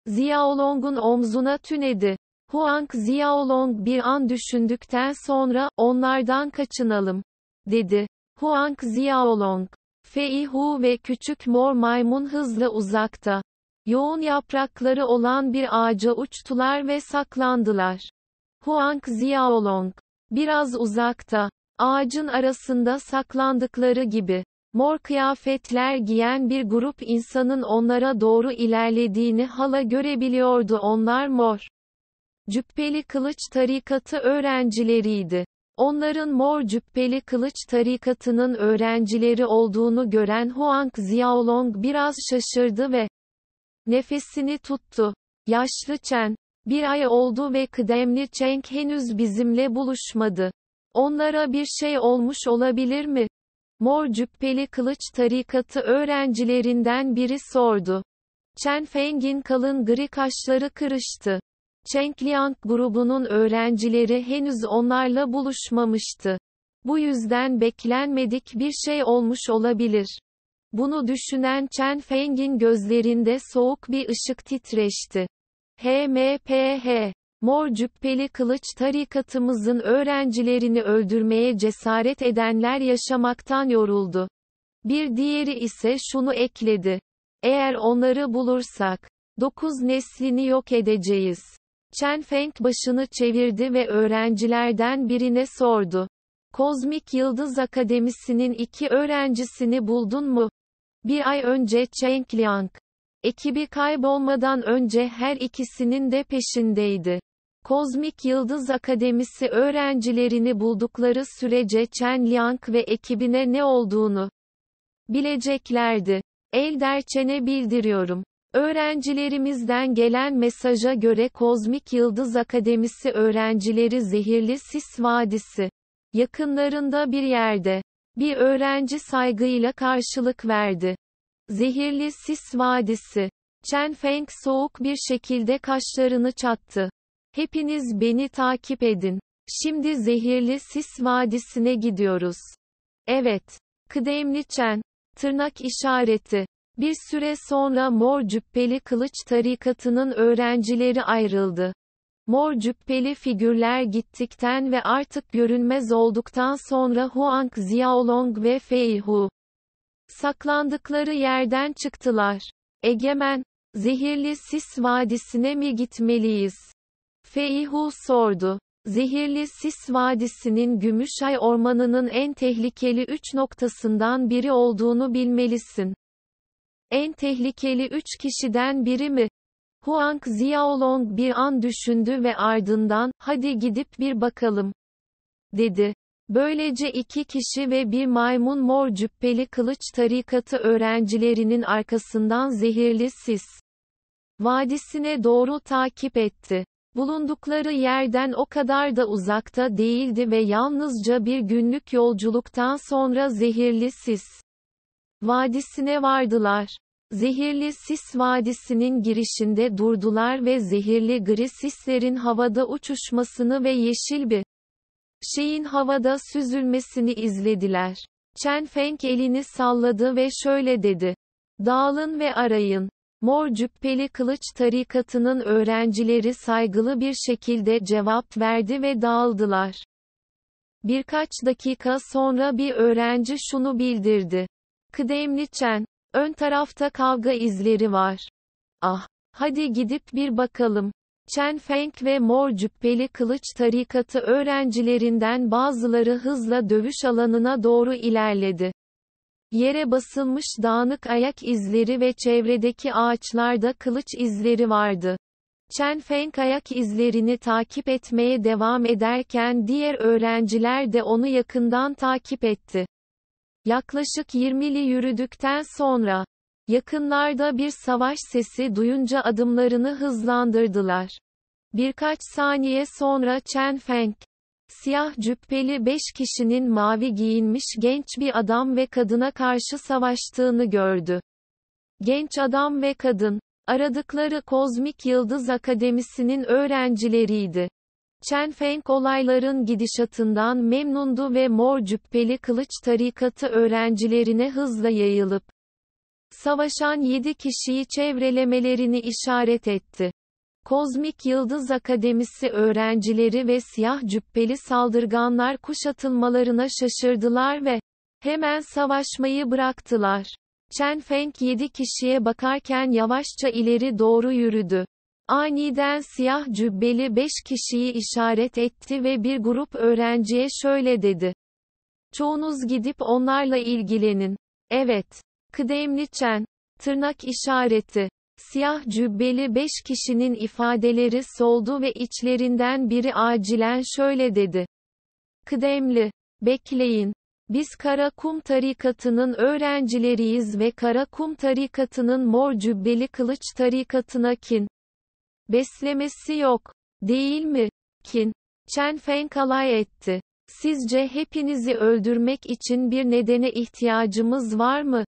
Xiaolong'un omzuna tünedi. Huang Xiaolong bir an düşündükten sonra, onlardan kaçınalım, dedi. Huang Xiaolong, Fei Hu ve küçük mor maymun hızla uzakta. Yoğun yaprakları olan bir ağaca uçtular ve saklandılar. Huang Xiaolong, biraz uzakta, ağacın arasında saklandıkları gibi. Mor kıyafetler giyen bir grup insanın onlara doğru ilerlediğini hala görebiliyordu onlar mor. Cübbeli Kılıç Tarikatı öğrencileriydi. Onların mor cübbeli kılıç tarikatının öğrencileri olduğunu gören Huang Xiaolong biraz şaşırdı ve nefesini tuttu. Yaşlı Chen, bir ay oldu ve kıdemli Cheng henüz bizimle buluşmadı. Onlara bir şey olmuş olabilir mi? Mor cübbeli kılıç tarikatı öğrencilerinden biri sordu. Chen Feng'in kalın gri kaşları kırıştı. Liang grubunun öğrencileri henüz onlarla buluşmamıştı. Bu yüzden beklenmedik bir şey olmuş olabilir. Bunu düşünen Chen Feng'in gözlerinde soğuk bir ışık titreşti. HMPH Mor cübbeli kılıç tarikatımızın öğrencilerini öldürmeye cesaret edenler yaşamaktan yoruldu. Bir diğeri ise şunu ekledi. Eğer onları bulursak, dokuz neslini yok edeceğiz. Chen Feng başını çevirdi ve öğrencilerden birine sordu. Kozmik Yıldız Akademisi'nin iki öğrencisini buldun mu? Bir ay önce Cheng Liang. Ekibi kaybolmadan önce her ikisinin de peşindeydi. Kozmik Yıldız Akademisi öğrencilerini buldukları sürece Chen Liang ve ekibine ne olduğunu bileceklerdi. Elder Chen'e bildiriyorum. Öğrencilerimizden gelen mesaja göre Kozmik Yıldız Akademisi öğrencileri zehirli sis vadisi yakınlarında bir yerde bir öğrenci saygıyla karşılık verdi. Zehirli sis vadisi. Chen Feng soğuk bir şekilde kaşlarını çattı. Hepiniz beni takip edin. Şimdi zehirli sis vadisine gidiyoruz. Evet. Kıdemli Chen. Tırnak işareti. Bir süre sonra Mor Cübbeli Kılıç Tarikatı'nın öğrencileri ayrıldı. Mor cübbeli figürler gittikten ve artık görünmez olduktan sonra Huang Xiaolong ve Fei Hu saklandıkları yerden çıktılar. Egemen, zehirli sis vadisine mi gitmeliyiz? Fei Hu sordu. Zehirli Sis Vadisi'nin Gümüşay Ormanı'nın en tehlikeli üç noktasından biri olduğunu bilmelisin. En tehlikeli üç kişiden biri mi? Huang Xiaolong bir an düşündü ve ardından, hadi gidip bir bakalım, dedi. Böylece iki kişi ve bir maymun mor cüppeli kılıç tarikatı öğrencilerinin arkasından zehirli sis vadisine doğru takip etti. Bulundukları yerden o kadar da uzakta değildi ve yalnızca bir günlük yolculuktan sonra zehirli sis Vadisine vardılar. Zehirli sis vadisinin girişinde durdular ve zehirli gri sislerin havada uçuşmasını ve yeşil bir şeyin havada süzülmesini izlediler. Chen Feng elini salladı ve şöyle dedi. Dağılın ve arayın. Mor cüppeli kılıç tarikatının öğrencileri saygılı bir şekilde cevap verdi ve dağıldılar. Birkaç dakika sonra bir öğrenci şunu bildirdi. Kıdemli çen. Ön tarafta kavga izleri var. Ah! Hadi gidip bir bakalım. Chen Feng ve Mor Cübbeli Kılıç Tarikatı öğrencilerinden bazıları hızla dövüş alanına doğru ilerledi. Yere basılmış dağınık ayak izleri ve çevredeki ağaçlarda kılıç izleri vardı. Chen Feng ayak izlerini takip etmeye devam ederken diğer öğrenciler de onu yakından takip etti. Yaklaşık 20'li yürüdükten sonra, yakınlarda bir savaş sesi duyunca adımlarını hızlandırdılar. Birkaç saniye sonra Chen Feng, siyah cübbeli beş kişinin mavi giyinmiş genç bir adam ve kadına karşı savaştığını gördü. Genç adam ve kadın, aradıkları Kozmik Yıldız Akademisi'nin öğrencileriydi. Chen Feng olayların gidişatından memnundu ve mor cübbeli kılıç tarikatı öğrencilerine hızla yayılıp, savaşan yedi kişiyi çevrelemelerini işaret etti. Kozmik Yıldız Akademisi öğrencileri ve siyah cübbeli saldırganlar kuşatılmalarına şaşırdılar ve hemen savaşmayı bıraktılar. Chen Feng yedi kişiye bakarken yavaşça ileri doğru yürüdü. Aniden siyah cübbeli beş kişiyi işaret etti ve bir grup öğrenciye şöyle dedi. Çoğunuz gidip onlarla ilgilenin. Evet. Kıdemli çen. Tırnak işareti. Siyah cübbeli beş kişinin ifadeleri soldu ve içlerinden biri acilen şöyle dedi. Kıdemli. Bekleyin. Biz Kara Kum tarikatının öğrencileriyiz ve Kara Kum tarikatının mor cübbeli kılıç tarikatına kin Beslemesi yok. Değil mi? Kin. Chen Feng alay etti. Sizce hepinizi öldürmek için bir nedene ihtiyacımız var mı?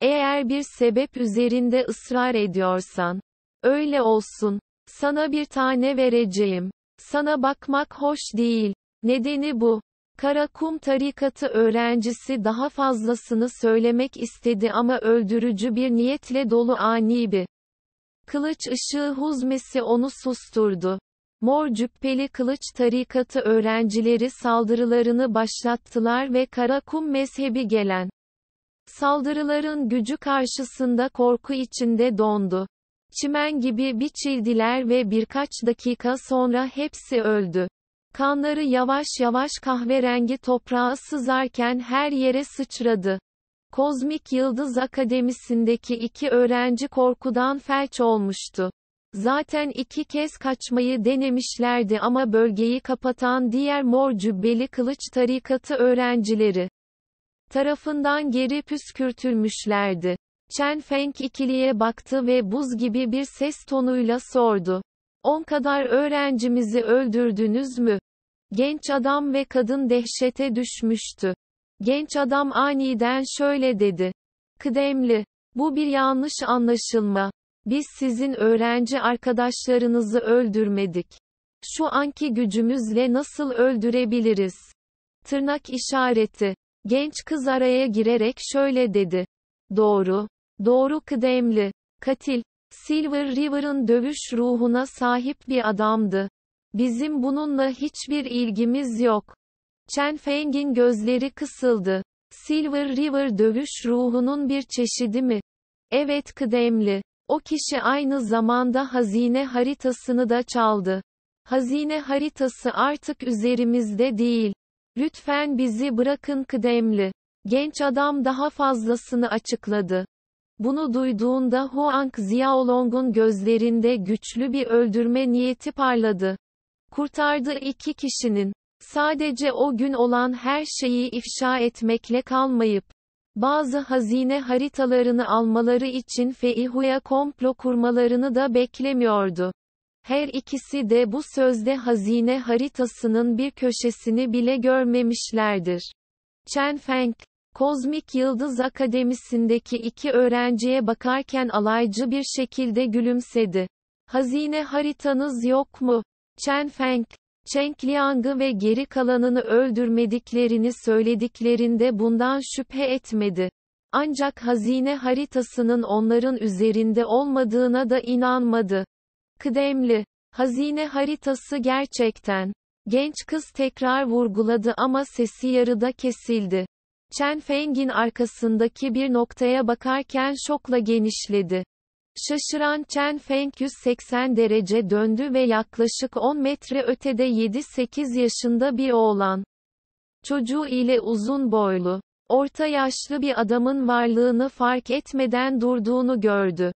Eğer bir sebep üzerinde ısrar ediyorsan. Öyle olsun. Sana bir tane vereceğim. Sana bakmak hoş değil. Nedeni bu. Karakum tarikatı öğrencisi daha fazlasını söylemek istedi ama öldürücü bir niyetle dolu ani bir Kılıç ışığı huzmesi onu susturdu. Mor cübbeli kılıç tarikatı öğrencileri saldırılarını başlattılar ve Karakum mezhebi gelen saldırıların gücü karşısında korku içinde dondu. Çimen gibi biçildiler ve birkaç dakika sonra hepsi öldü. Kanları yavaş yavaş kahverengi toprağa sızarken her yere sıçradı. Kozmik Yıldız Akademisi'ndeki iki öğrenci korkudan felç olmuştu. Zaten iki kez kaçmayı denemişlerdi ama bölgeyi kapatan diğer mor cübbeli kılıç tarikatı öğrencileri tarafından geri püskürtülmüşlerdi. Chen Feng ikiliye baktı ve buz gibi bir ses tonuyla sordu. On kadar öğrencimizi öldürdünüz mü? Genç adam ve kadın dehşete düşmüştü. Genç adam aniden şöyle dedi. Kıdemli. Bu bir yanlış anlaşılma. Biz sizin öğrenci arkadaşlarınızı öldürmedik. Şu anki gücümüzle nasıl öldürebiliriz? Tırnak işareti. Genç kız araya girerek şöyle dedi. Doğru. Doğru kıdemli. Katil. Silver River'ın dövüş ruhuna sahip bir adamdı. Bizim bununla hiçbir ilgimiz yok. Chen Feng'in gözleri kısıldı. Silver River dövüş ruhunun bir çeşidi mi? Evet kıdemli. O kişi aynı zamanda hazine haritasını da çaldı. Hazine haritası artık üzerimizde değil. Lütfen bizi bırakın kıdemli. Genç adam daha fazlasını açıkladı. Bunu duyduğunda Huang Xiaolong'un gözlerinde güçlü bir öldürme niyeti parladı. Kurtardı iki kişinin. Sadece o gün olan her şeyi ifşa etmekle kalmayıp, bazı hazine haritalarını almaları için Feihu'ya komplo kurmalarını da beklemiyordu. Her ikisi de bu sözde hazine haritasının bir köşesini bile görmemişlerdir. Chen Feng, Kozmik Yıldız Akademisi'ndeki iki öğrenciye bakarken alaycı bir şekilde gülümsedi. Hazine haritanız yok mu? Chen Feng, Cheng Liang'ı ve geri kalanını öldürmediklerini söylediklerinde bundan şüphe etmedi. Ancak hazine haritasının onların üzerinde olmadığına da inanmadı. Kıdemli. Hazine haritası gerçekten. Genç kız tekrar vurguladı ama sesi yarıda kesildi. Chen Feng'in arkasındaki bir noktaya bakarken şokla genişledi. Şaşıran Chen Feng 180 derece döndü ve yaklaşık 10 metre ötede 7-8 yaşında bir oğlan. Çocuğu ile uzun boylu, orta yaşlı bir adamın varlığını fark etmeden durduğunu gördü.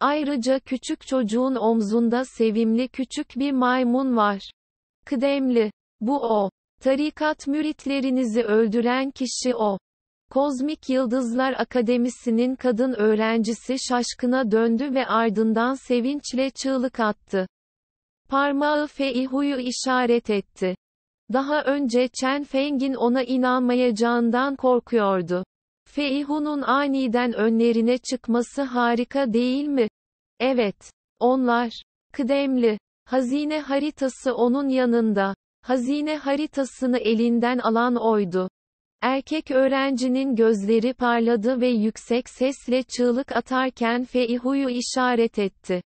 Ayrıca küçük çocuğun omzunda sevimli küçük bir maymun var. Kıdemli. Bu o. Tarikat müritlerinizi öldüren kişi o. Kozmik Yıldızlar Akademisi'nin kadın öğrencisi şaşkına döndü ve ardından sevinçle çığlık attı. Parmağı Feihu'yu işaret etti. Daha önce Chen Feng'in ona inanmayacağından korkuyordu. Feihu'nun aniden önlerine çıkması harika değil mi? Evet. Onlar. Kıdemli. Hazine haritası onun yanında. Hazine haritasını elinden alan oydu. Erkek öğrencinin gözleri parladı ve yüksek sesle çığlık atarken Fei Huyu işaret etti.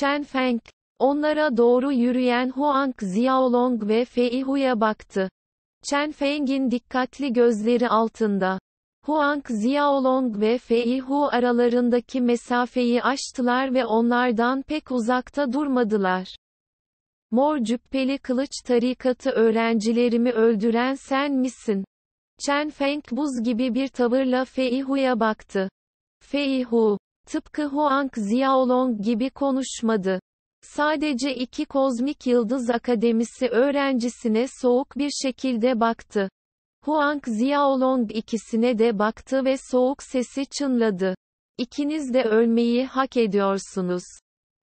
Chen Feng, onlara doğru yürüyen Huang Xiaolong ve Fei Huya baktı. Chen Feng'in dikkatli gözleri altında. Huang Xiaolong ve Fei Feihu aralarındaki mesafeyi aştılar ve onlardan pek uzakta durmadılar. Mor cübbeli kılıç tarikatı öğrencilerimi öldüren sen misin? Chen Feng buz gibi bir tavırla Fei Hu'ya baktı. Fei Hu, tıpkı Huang Xiaolong gibi konuşmadı. Sadece iki kozmik yıldız akademisi öğrencisine soğuk bir şekilde baktı. Huang Xiaolong ikisine de baktı ve soğuk sesi çınladı. İkiniz de ölmeyi hak ediyorsunuz.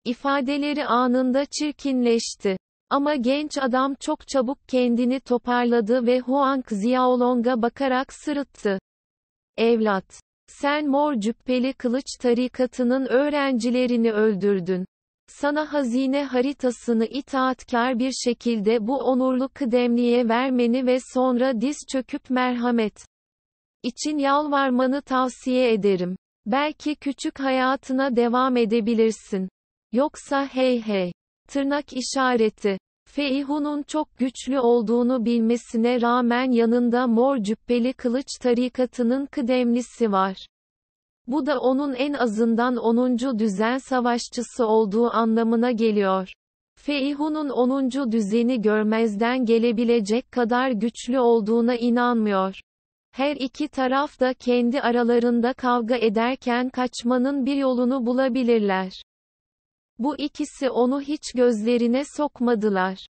İfadeleri anında çirkinleşti. Ama genç adam çok çabuk kendini toparladı ve Huang Xiaolong'a bakarak sırıttı. Evlat. Sen mor cübbeli kılıç tarikatının öğrencilerini öldürdün. Sana hazine haritasını itaatkar bir şekilde bu onurlu kıdemliye vermeni ve sonra diz çöküp merhamet için yalvarmanı tavsiye ederim. Belki küçük hayatına devam edebilirsin. Yoksa hey hey. Tırnak işareti. Feihun'un çok güçlü olduğunu bilmesine rağmen yanında mor cübbeli kılıç tarikatının kıdemlisi var. Bu da onun en azından 10. düzen savaşçısı olduğu anlamına geliyor. Feihun'un 10. düzeni görmezden gelebilecek kadar güçlü olduğuna inanmıyor. Her iki taraf da kendi aralarında kavga ederken kaçmanın bir yolunu bulabilirler. Bu ikisi onu hiç gözlerine sokmadılar.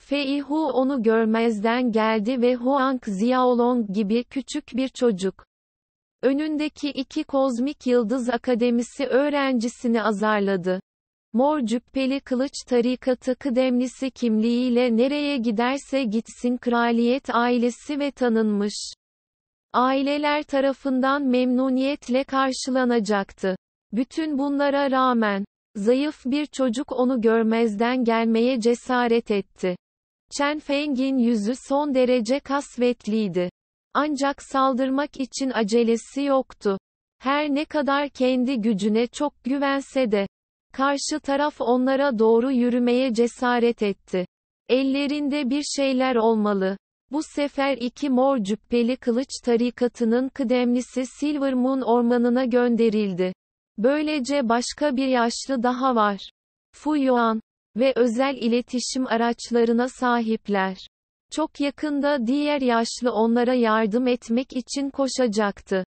Fei Hu onu görmezden geldi ve Huang Xiaolong gibi küçük bir çocuk. Önündeki iki kozmik yıldız akademisi öğrencisini azarladı. Mor cüppeli kılıç tarikatı kıdemlisi kimliğiyle nereye giderse gitsin kraliyet ailesi ve tanınmış. Aileler tarafından memnuniyetle karşılanacaktı. Bütün bunlara rağmen, Zayıf bir çocuk onu görmezden gelmeye cesaret etti. Chen Feng'in yüzü son derece kasvetliydi. Ancak saldırmak için acelesi yoktu. Her ne kadar kendi gücüne çok güvense de, karşı taraf onlara doğru yürümeye cesaret etti. Ellerinde bir şeyler olmalı. Bu sefer iki mor cübbeli kılıç tarikatının kıdemlisi Silver Moon ormanına gönderildi. Böylece başka bir yaşlı daha var. Fuyuan ve özel iletişim araçlarına sahipler. Çok yakında diğer yaşlı onlara yardım etmek için koşacaktı.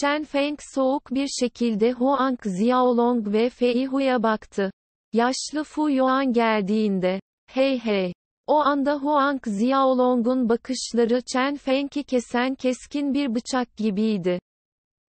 Chen Feng soğuk bir şekilde Huang Xiaolong ve Fei Hu'ya baktı. Yaşlı Fu Yuan geldiğinde, hey hey. O anda Huang Xiaolong'un bakışları Chen Feng'i kesen keskin bir bıçak gibiydi.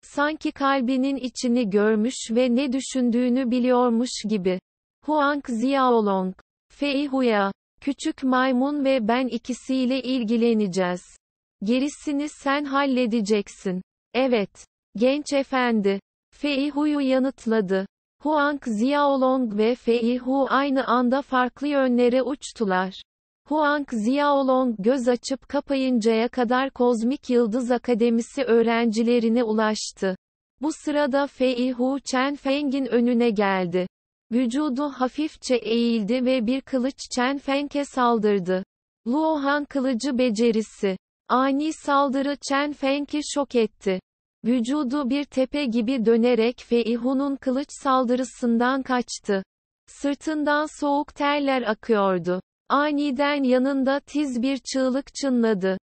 Sanki kalbinin içini görmüş ve ne düşündüğünü biliyormuş gibi. Huang Xiaolong. Fei Huya. Küçük maymun ve ben ikisiyle ilgileneceğiz. Gerisini sen halledeceksin. Evet. Genç efendi. Fei Huyu yanıtladı. Huang Xiaolong ve Fei Hu aynı anda farklı yönlere uçtular. Huang Xiaolong göz açıp kapayıncaya kadar Kozmik Yıldız Akademisi öğrencilerine ulaştı. Bu sırada Fei Hu Chen Feng'in önüne geldi. Vücudu hafifçe eğildi ve bir kılıç Chen Feng'e saldırdı. Luohan kılıcı becerisi. Ani saldırı Chen Feng'i şok etti. Vücudu bir tepe gibi dönerek Fei Hu'nun kılıç saldırısından kaçtı. Sırtından soğuk terler akıyordu. Aniden yanında tiz bir çığlık çınladı.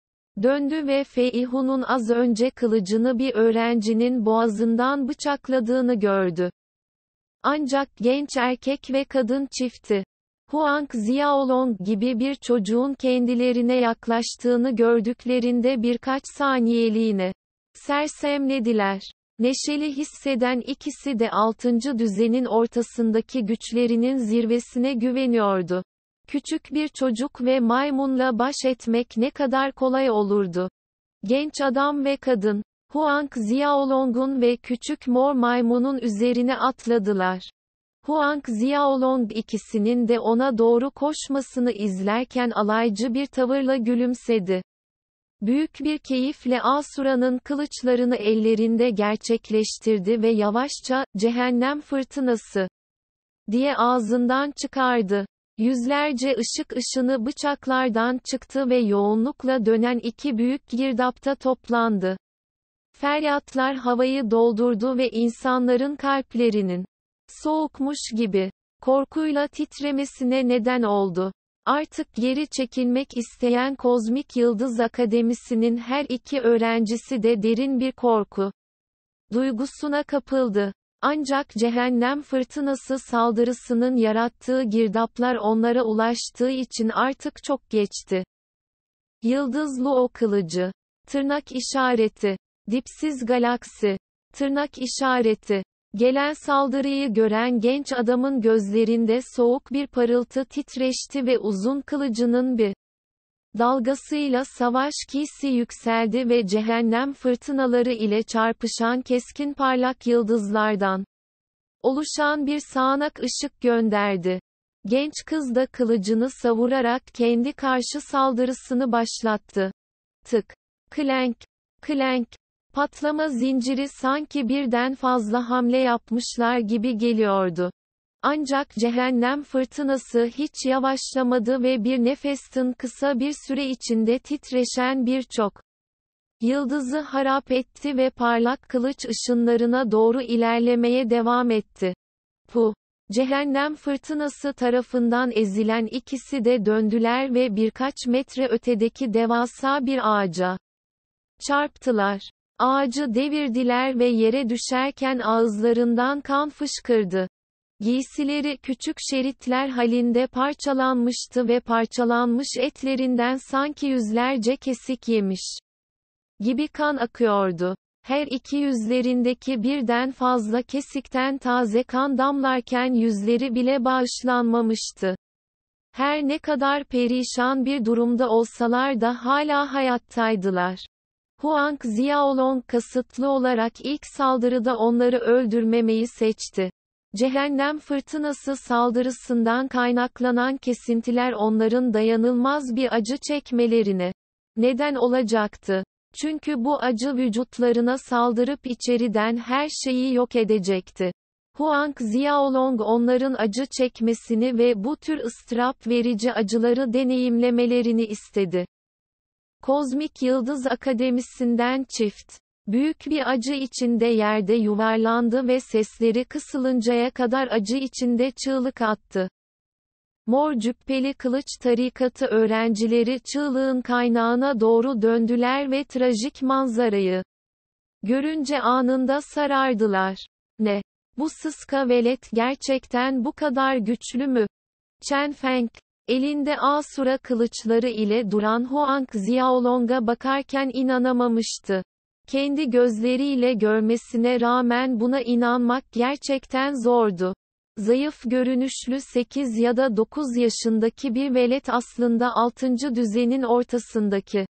Döndü ve Feihun'un az önce kılıcını bir öğrencinin boğazından bıçakladığını gördü. Ancak genç erkek ve kadın çifti. Huang Xiaolong gibi bir çocuğun kendilerine yaklaştığını gördüklerinde birkaç saniyeliğine sersemlediler. Neşeli hisseden ikisi de altıncı düzenin ortasındaki güçlerinin zirvesine güveniyordu. Küçük bir çocuk ve maymunla baş etmek ne kadar kolay olurdu. Genç adam ve kadın, Huang Xiaolong'un ve küçük mor maymunun üzerine atladılar. Huang Xiaolong ikisinin de ona doğru koşmasını izlerken alaycı bir tavırla gülümsedi. Büyük bir keyifle Asura'nın kılıçlarını ellerinde gerçekleştirdi ve yavaşça, cehennem fırtınası, diye ağzından çıkardı. Yüzlerce ışık ışını bıçaklardan çıktı ve yoğunlukla dönen iki büyük girdapta toplandı. Feryatlar havayı doldurdu ve insanların kalplerinin soğukmuş gibi korkuyla titremesine neden oldu. Artık geri çekilmek isteyen Kozmik Yıldız Akademisi'nin her iki öğrencisi de derin bir korku duygusuna kapıldı. Ancak cehennem fırtınası saldırısının yarattığı girdaplar onlara ulaştığı için artık çok geçti. Yıldızlı o kılıcı. Tırnak işareti. Dipsiz galaksi. Tırnak işareti. Gelen saldırıyı gören genç adamın gözlerinde soğuk bir parıltı titreşti ve uzun kılıcının bir dalgasıyla savaş kisi yükseldi ve cehennem fırtınaları ile çarpışan keskin parlak yıldızlardan oluşan bir sağanak ışık gönderdi. Genç kız da kılıcını savurarak kendi karşı saldırısını başlattı. Tık, klenk, klenk, patlama zinciri sanki birden fazla hamle yapmışlar gibi geliyordu. Ancak cehennem fırtınası hiç yavaşlamadı ve bir nefestin kısa bir süre içinde titreşen birçok yıldızı harap etti ve parlak kılıç ışınlarına doğru ilerlemeye devam etti. Pu Cehennem fırtınası tarafından ezilen ikisi de döndüler ve birkaç metre ötedeki devasa bir ağaca çarptılar. Ağacı devirdiler ve yere düşerken ağızlarından kan fışkırdı. Giysileri küçük şeritler halinde parçalanmıştı ve parçalanmış etlerinden sanki yüzlerce kesik yemiş gibi kan akıyordu. Her iki yüzlerindeki birden fazla kesikten taze kan damlarken yüzleri bile bağışlanmamıştı. Her ne kadar perişan bir durumda olsalar da hala hayattaydılar. Huang Xiaolong kasıtlı olarak ilk saldırıda onları öldürmemeyi seçti. Cehennem fırtınası saldırısından kaynaklanan kesintiler onların dayanılmaz bir acı çekmelerini neden olacaktı. Çünkü bu acı vücutlarına saldırıp içeriden her şeyi yok edecekti. Huang Xiaolong onların acı çekmesini ve bu tür ıstırap verici acıları deneyimlemelerini istedi. Kozmik Yıldız Akademisi'nden çift Büyük bir acı içinde yerde yuvarlandı ve sesleri kısılıncaya kadar acı içinde çığlık attı. Mor cüppeli kılıç tarikatı öğrencileri çığlığın kaynağına doğru döndüler ve trajik manzarayı görünce anında sarardılar. Ne? Bu sıska velet gerçekten bu kadar güçlü mü? Chen Feng, elinde asura kılıçları ile duran Huang Xiaolong'a bakarken inanamamıştı. Kendi gözleriyle görmesine rağmen buna inanmak gerçekten zordu. Zayıf görünüşlü 8 ya da 9 yaşındaki bir velet aslında 6. düzenin ortasındaki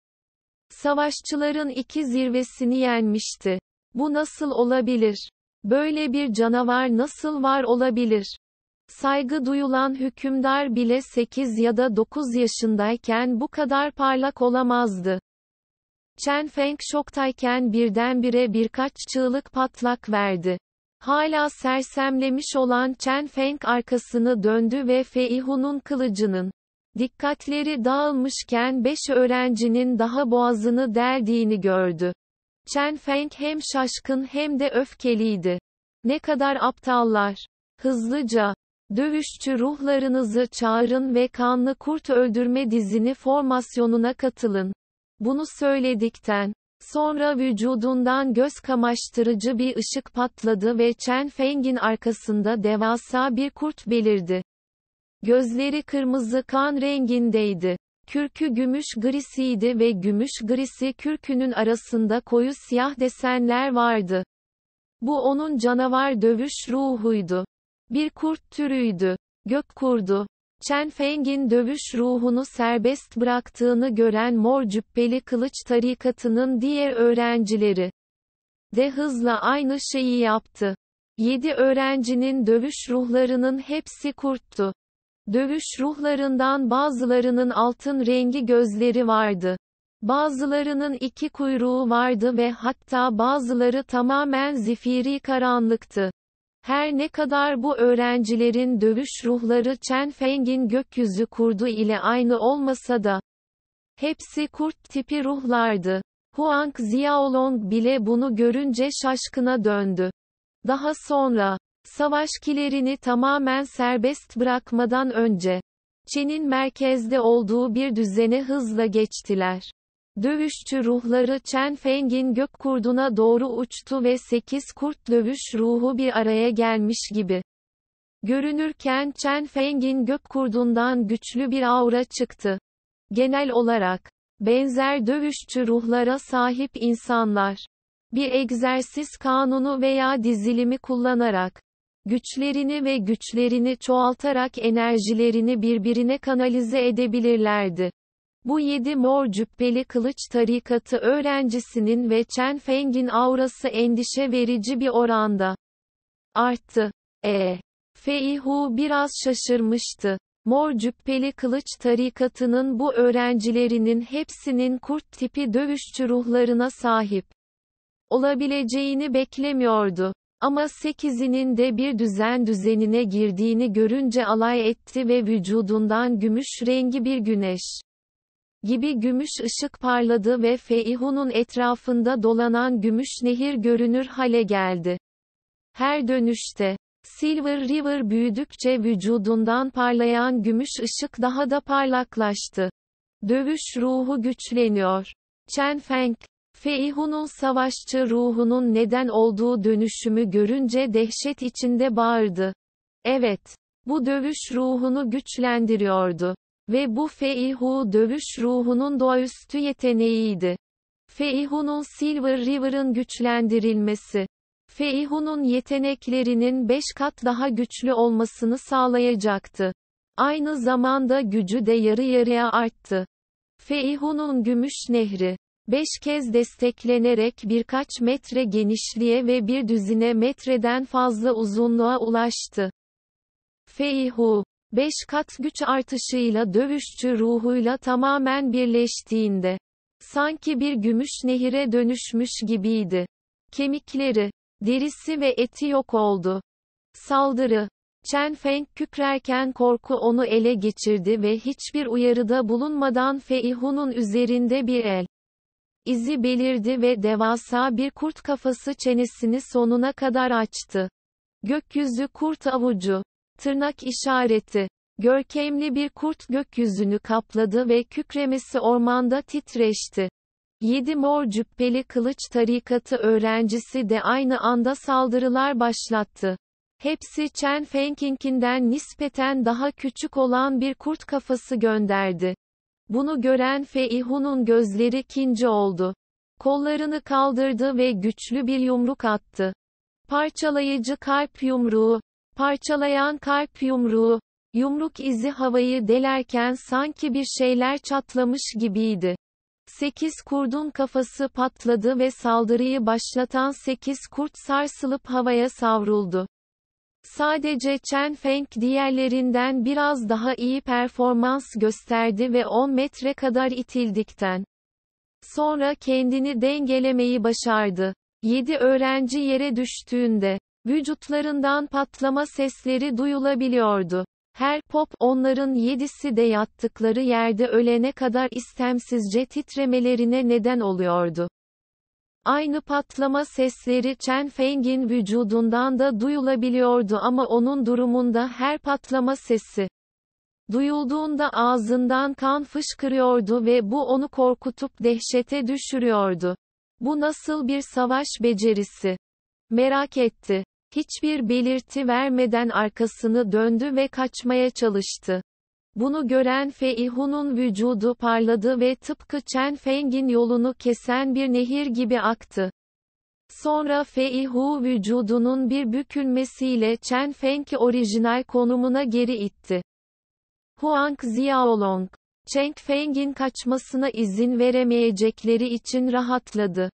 savaşçıların iki zirvesini yenmişti. Bu nasıl olabilir? Böyle bir canavar nasıl var olabilir? Saygı duyulan hükümdar bile 8 ya da 9 yaşındayken bu kadar parlak olamazdı. Chen Feng şoktayken birdenbire birkaç çığlık patlak verdi. Hala sersemlemiş olan Chen Feng arkasını döndü ve Feihu'nun kılıcının dikkatleri dağılmışken beş öğrencinin daha boğazını deldiğini gördü. Chen Feng hem şaşkın hem de öfkeliydi. Ne kadar aptallar. Hızlıca, dövüşçü ruhlarınızı çağırın ve kanlı kurt öldürme dizini formasyonuna katılın. Bunu söyledikten sonra vücudundan göz kamaştırıcı bir ışık patladı ve Chen Feng'in arkasında devasa bir kurt belirdi. Gözleri kırmızı kan rengindeydi. Kürkü gümüş grisiydi ve gümüş grisi kürkünün arasında koyu siyah desenler vardı. Bu onun canavar dövüş ruhuydu. Bir kurt türüydü. Gök kurdu. Chen Feng'in dövüş ruhunu serbest bıraktığını gören mor cübbeli kılıç tarikatının diğer öğrencileri de hızla aynı şeyi yaptı. 7 öğrencinin dövüş ruhlarının hepsi kurttu. Dövüş ruhlarından bazılarının altın rengi gözleri vardı. Bazılarının iki kuyruğu vardı ve hatta bazıları tamamen zifiri karanlıktı. Her ne kadar bu öğrencilerin dövüş ruhları Chen Feng'in gökyüzü kurdu ile aynı olmasa da, hepsi kurt tipi ruhlardı. Huang Xiaolong bile bunu görünce şaşkına döndü. Daha sonra, savaşkilerini tamamen serbest bırakmadan önce, Çin'in merkezde olduğu bir düzene hızla geçtiler. Dövüşçü ruhları Chen Feng'in gök kurduna doğru uçtu ve sekiz kurt dövüş ruhu bir araya gelmiş gibi. Görünürken Chen Feng'in gök kurdundan güçlü bir aura çıktı. Genel olarak, benzer dövüşçü ruhlara sahip insanlar, bir egzersiz kanunu veya dizilimi kullanarak, güçlerini ve güçlerini çoğaltarak enerjilerini birbirine kanalize edebilirlerdi. Bu yedi mor cübbeli kılıç tarikatı öğrencisinin ve Chen Feng'in aurası endişe verici bir oranda arttı. E. Hu biraz şaşırmıştı. Mor cübbeli kılıç tarikatının bu öğrencilerinin hepsinin kurt tipi dövüşçü ruhlarına sahip olabileceğini beklemiyordu. Ama sekizinin de bir düzen düzenine girdiğini görünce alay etti ve vücudundan gümüş rengi bir güneş gibi gümüş ışık parladı ve Feihun'un etrafında dolanan gümüş nehir görünür hale geldi. Her dönüşte, Silver River büyüdükçe vücudundan parlayan gümüş ışık daha da parlaklaştı. Dövüş ruhu güçleniyor. Chen Feng, Feihun'un savaşçı ruhunun neden olduğu dönüşümü görünce dehşet içinde bağırdı. Evet, bu dövüş ruhunu güçlendiriyordu. Ve bu Feihu dövüş ruhunun doğaüstü yeteneğiydi. Feihu'nun Silver River'ın güçlendirilmesi. Feihu'nun yeteneklerinin 5 kat daha güçlü olmasını sağlayacaktı. Aynı zamanda gücü de yarı yarıya arttı. Feihu'nun Gümüş Nehri beş kez desteklenerek birkaç metre genişliğe ve bir düzine metreden fazla uzunluğa ulaştı. Feihu beş kat güç artışıyla dövüşçü ruhuyla tamamen birleştiğinde, sanki bir gümüş nehire dönüşmüş gibiydi. Kemikleri, derisi ve eti yok oldu. Saldırı Chen Feng kükrerken korku onu ele geçirdi ve hiçbir uyarıda bulunmadan Fei Hun'un üzerinde bir el izi belirdi ve devasa bir kurt kafası çenesini sonuna kadar açtı. Gökyüzü kurt avucu Tırnak işareti. Görkemli bir kurt gökyüzünü kapladı ve kükremesi ormanda titreşti. Yedi mor cübbeli kılıç tarikatı öğrencisi de aynı anda saldırılar başlattı. Hepsi Chen Fengking'inden nispeten daha küçük olan bir kurt kafası gönderdi. Bunu gören Fei Hun'un gözleri kinci oldu. Kollarını kaldırdı ve güçlü bir yumruk attı. Parçalayıcı kalp yumruğu, Parçalayan kalp yumruğu. Yumruk izi havayı delerken sanki bir şeyler çatlamış gibiydi. Sekiz kurdun kafası patladı ve saldırıyı başlatan sekiz kurt sarsılıp havaya savruldu. Sadece Chen Feng diğerlerinden biraz daha iyi performans gösterdi ve 10 metre kadar itildikten sonra kendini dengelemeyi başardı. 7 öğrenci yere düştüğünde Vücutlarından patlama sesleri duyulabiliyordu. Her pop, onların yedisi de yattıkları yerde ölene kadar istemsizce titremelerine neden oluyordu. Aynı patlama sesleri Chen Feng'in vücudundan da duyulabiliyordu ama onun durumunda her patlama sesi duyulduğunda ağzından kan fışkırıyordu ve bu onu korkutup dehşete düşürüyordu. Bu nasıl bir savaş becerisi? Merak etti. Hiçbir belirti vermeden arkasını döndü ve kaçmaya çalıştı. Bunu gören Feihun'un vücudu parladı ve tıpkı Chen Feng'in yolunu kesen bir nehir gibi aktı. Sonra Feihu vücudunun bir bükülmesiyle Chen Feng'i orijinal konumuna geri itti. Huang Xiaolong, Cheng Feng'in kaçmasına izin veremeyecekleri için rahatladı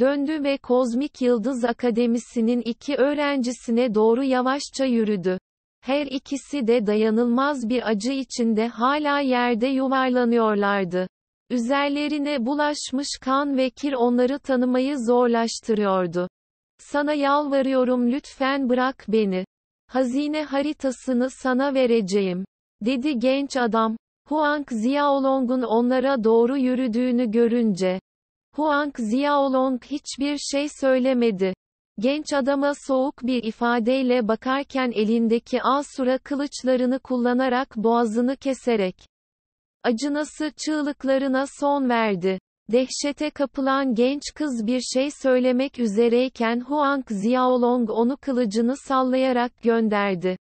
döndü ve Kozmik Yıldız Akademisi'nin iki öğrencisine doğru yavaşça yürüdü. Her ikisi de dayanılmaz bir acı içinde hala yerde yuvarlanıyorlardı. Üzerlerine bulaşmış kan ve kir onları tanımayı zorlaştırıyordu. Sana yalvarıyorum lütfen bırak beni. Hazine haritasını sana vereceğim, dedi genç adam. Huang Xiaolong'un onlara doğru yürüdüğünü görünce, Huang Xiaolong hiçbir şey söylemedi. Genç adama soğuk bir ifadeyle bakarken elindeki asura kılıçlarını kullanarak boğazını keserek acınası çığlıklarına son verdi. Dehşete kapılan genç kız bir şey söylemek üzereyken Huang Xiaolong onu kılıcını sallayarak gönderdi.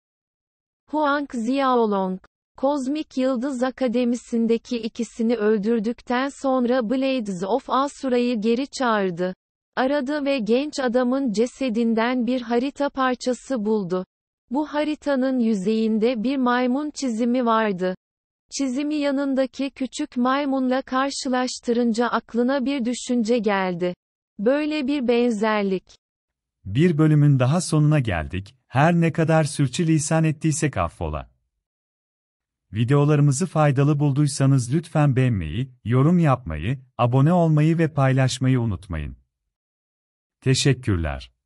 Huang Xiaolong, Kozmik Yıldız Akademisi'ndeki ikisini öldürdükten sonra Blades of Asura'yı geri çağırdı. Aradı ve genç adamın cesedinden bir harita parçası buldu. Bu haritanın yüzeyinde bir maymun çizimi vardı. Çizimi yanındaki küçük maymunla karşılaştırınca aklına bir düşünce geldi. Böyle bir benzerlik. Bir bölümün daha sonuna geldik. Her ne kadar sürçülisan ettiysek affola. Videolarımızı faydalı bulduysanız lütfen beğenmeyi, yorum yapmayı, abone olmayı ve paylaşmayı unutmayın. Teşekkürler.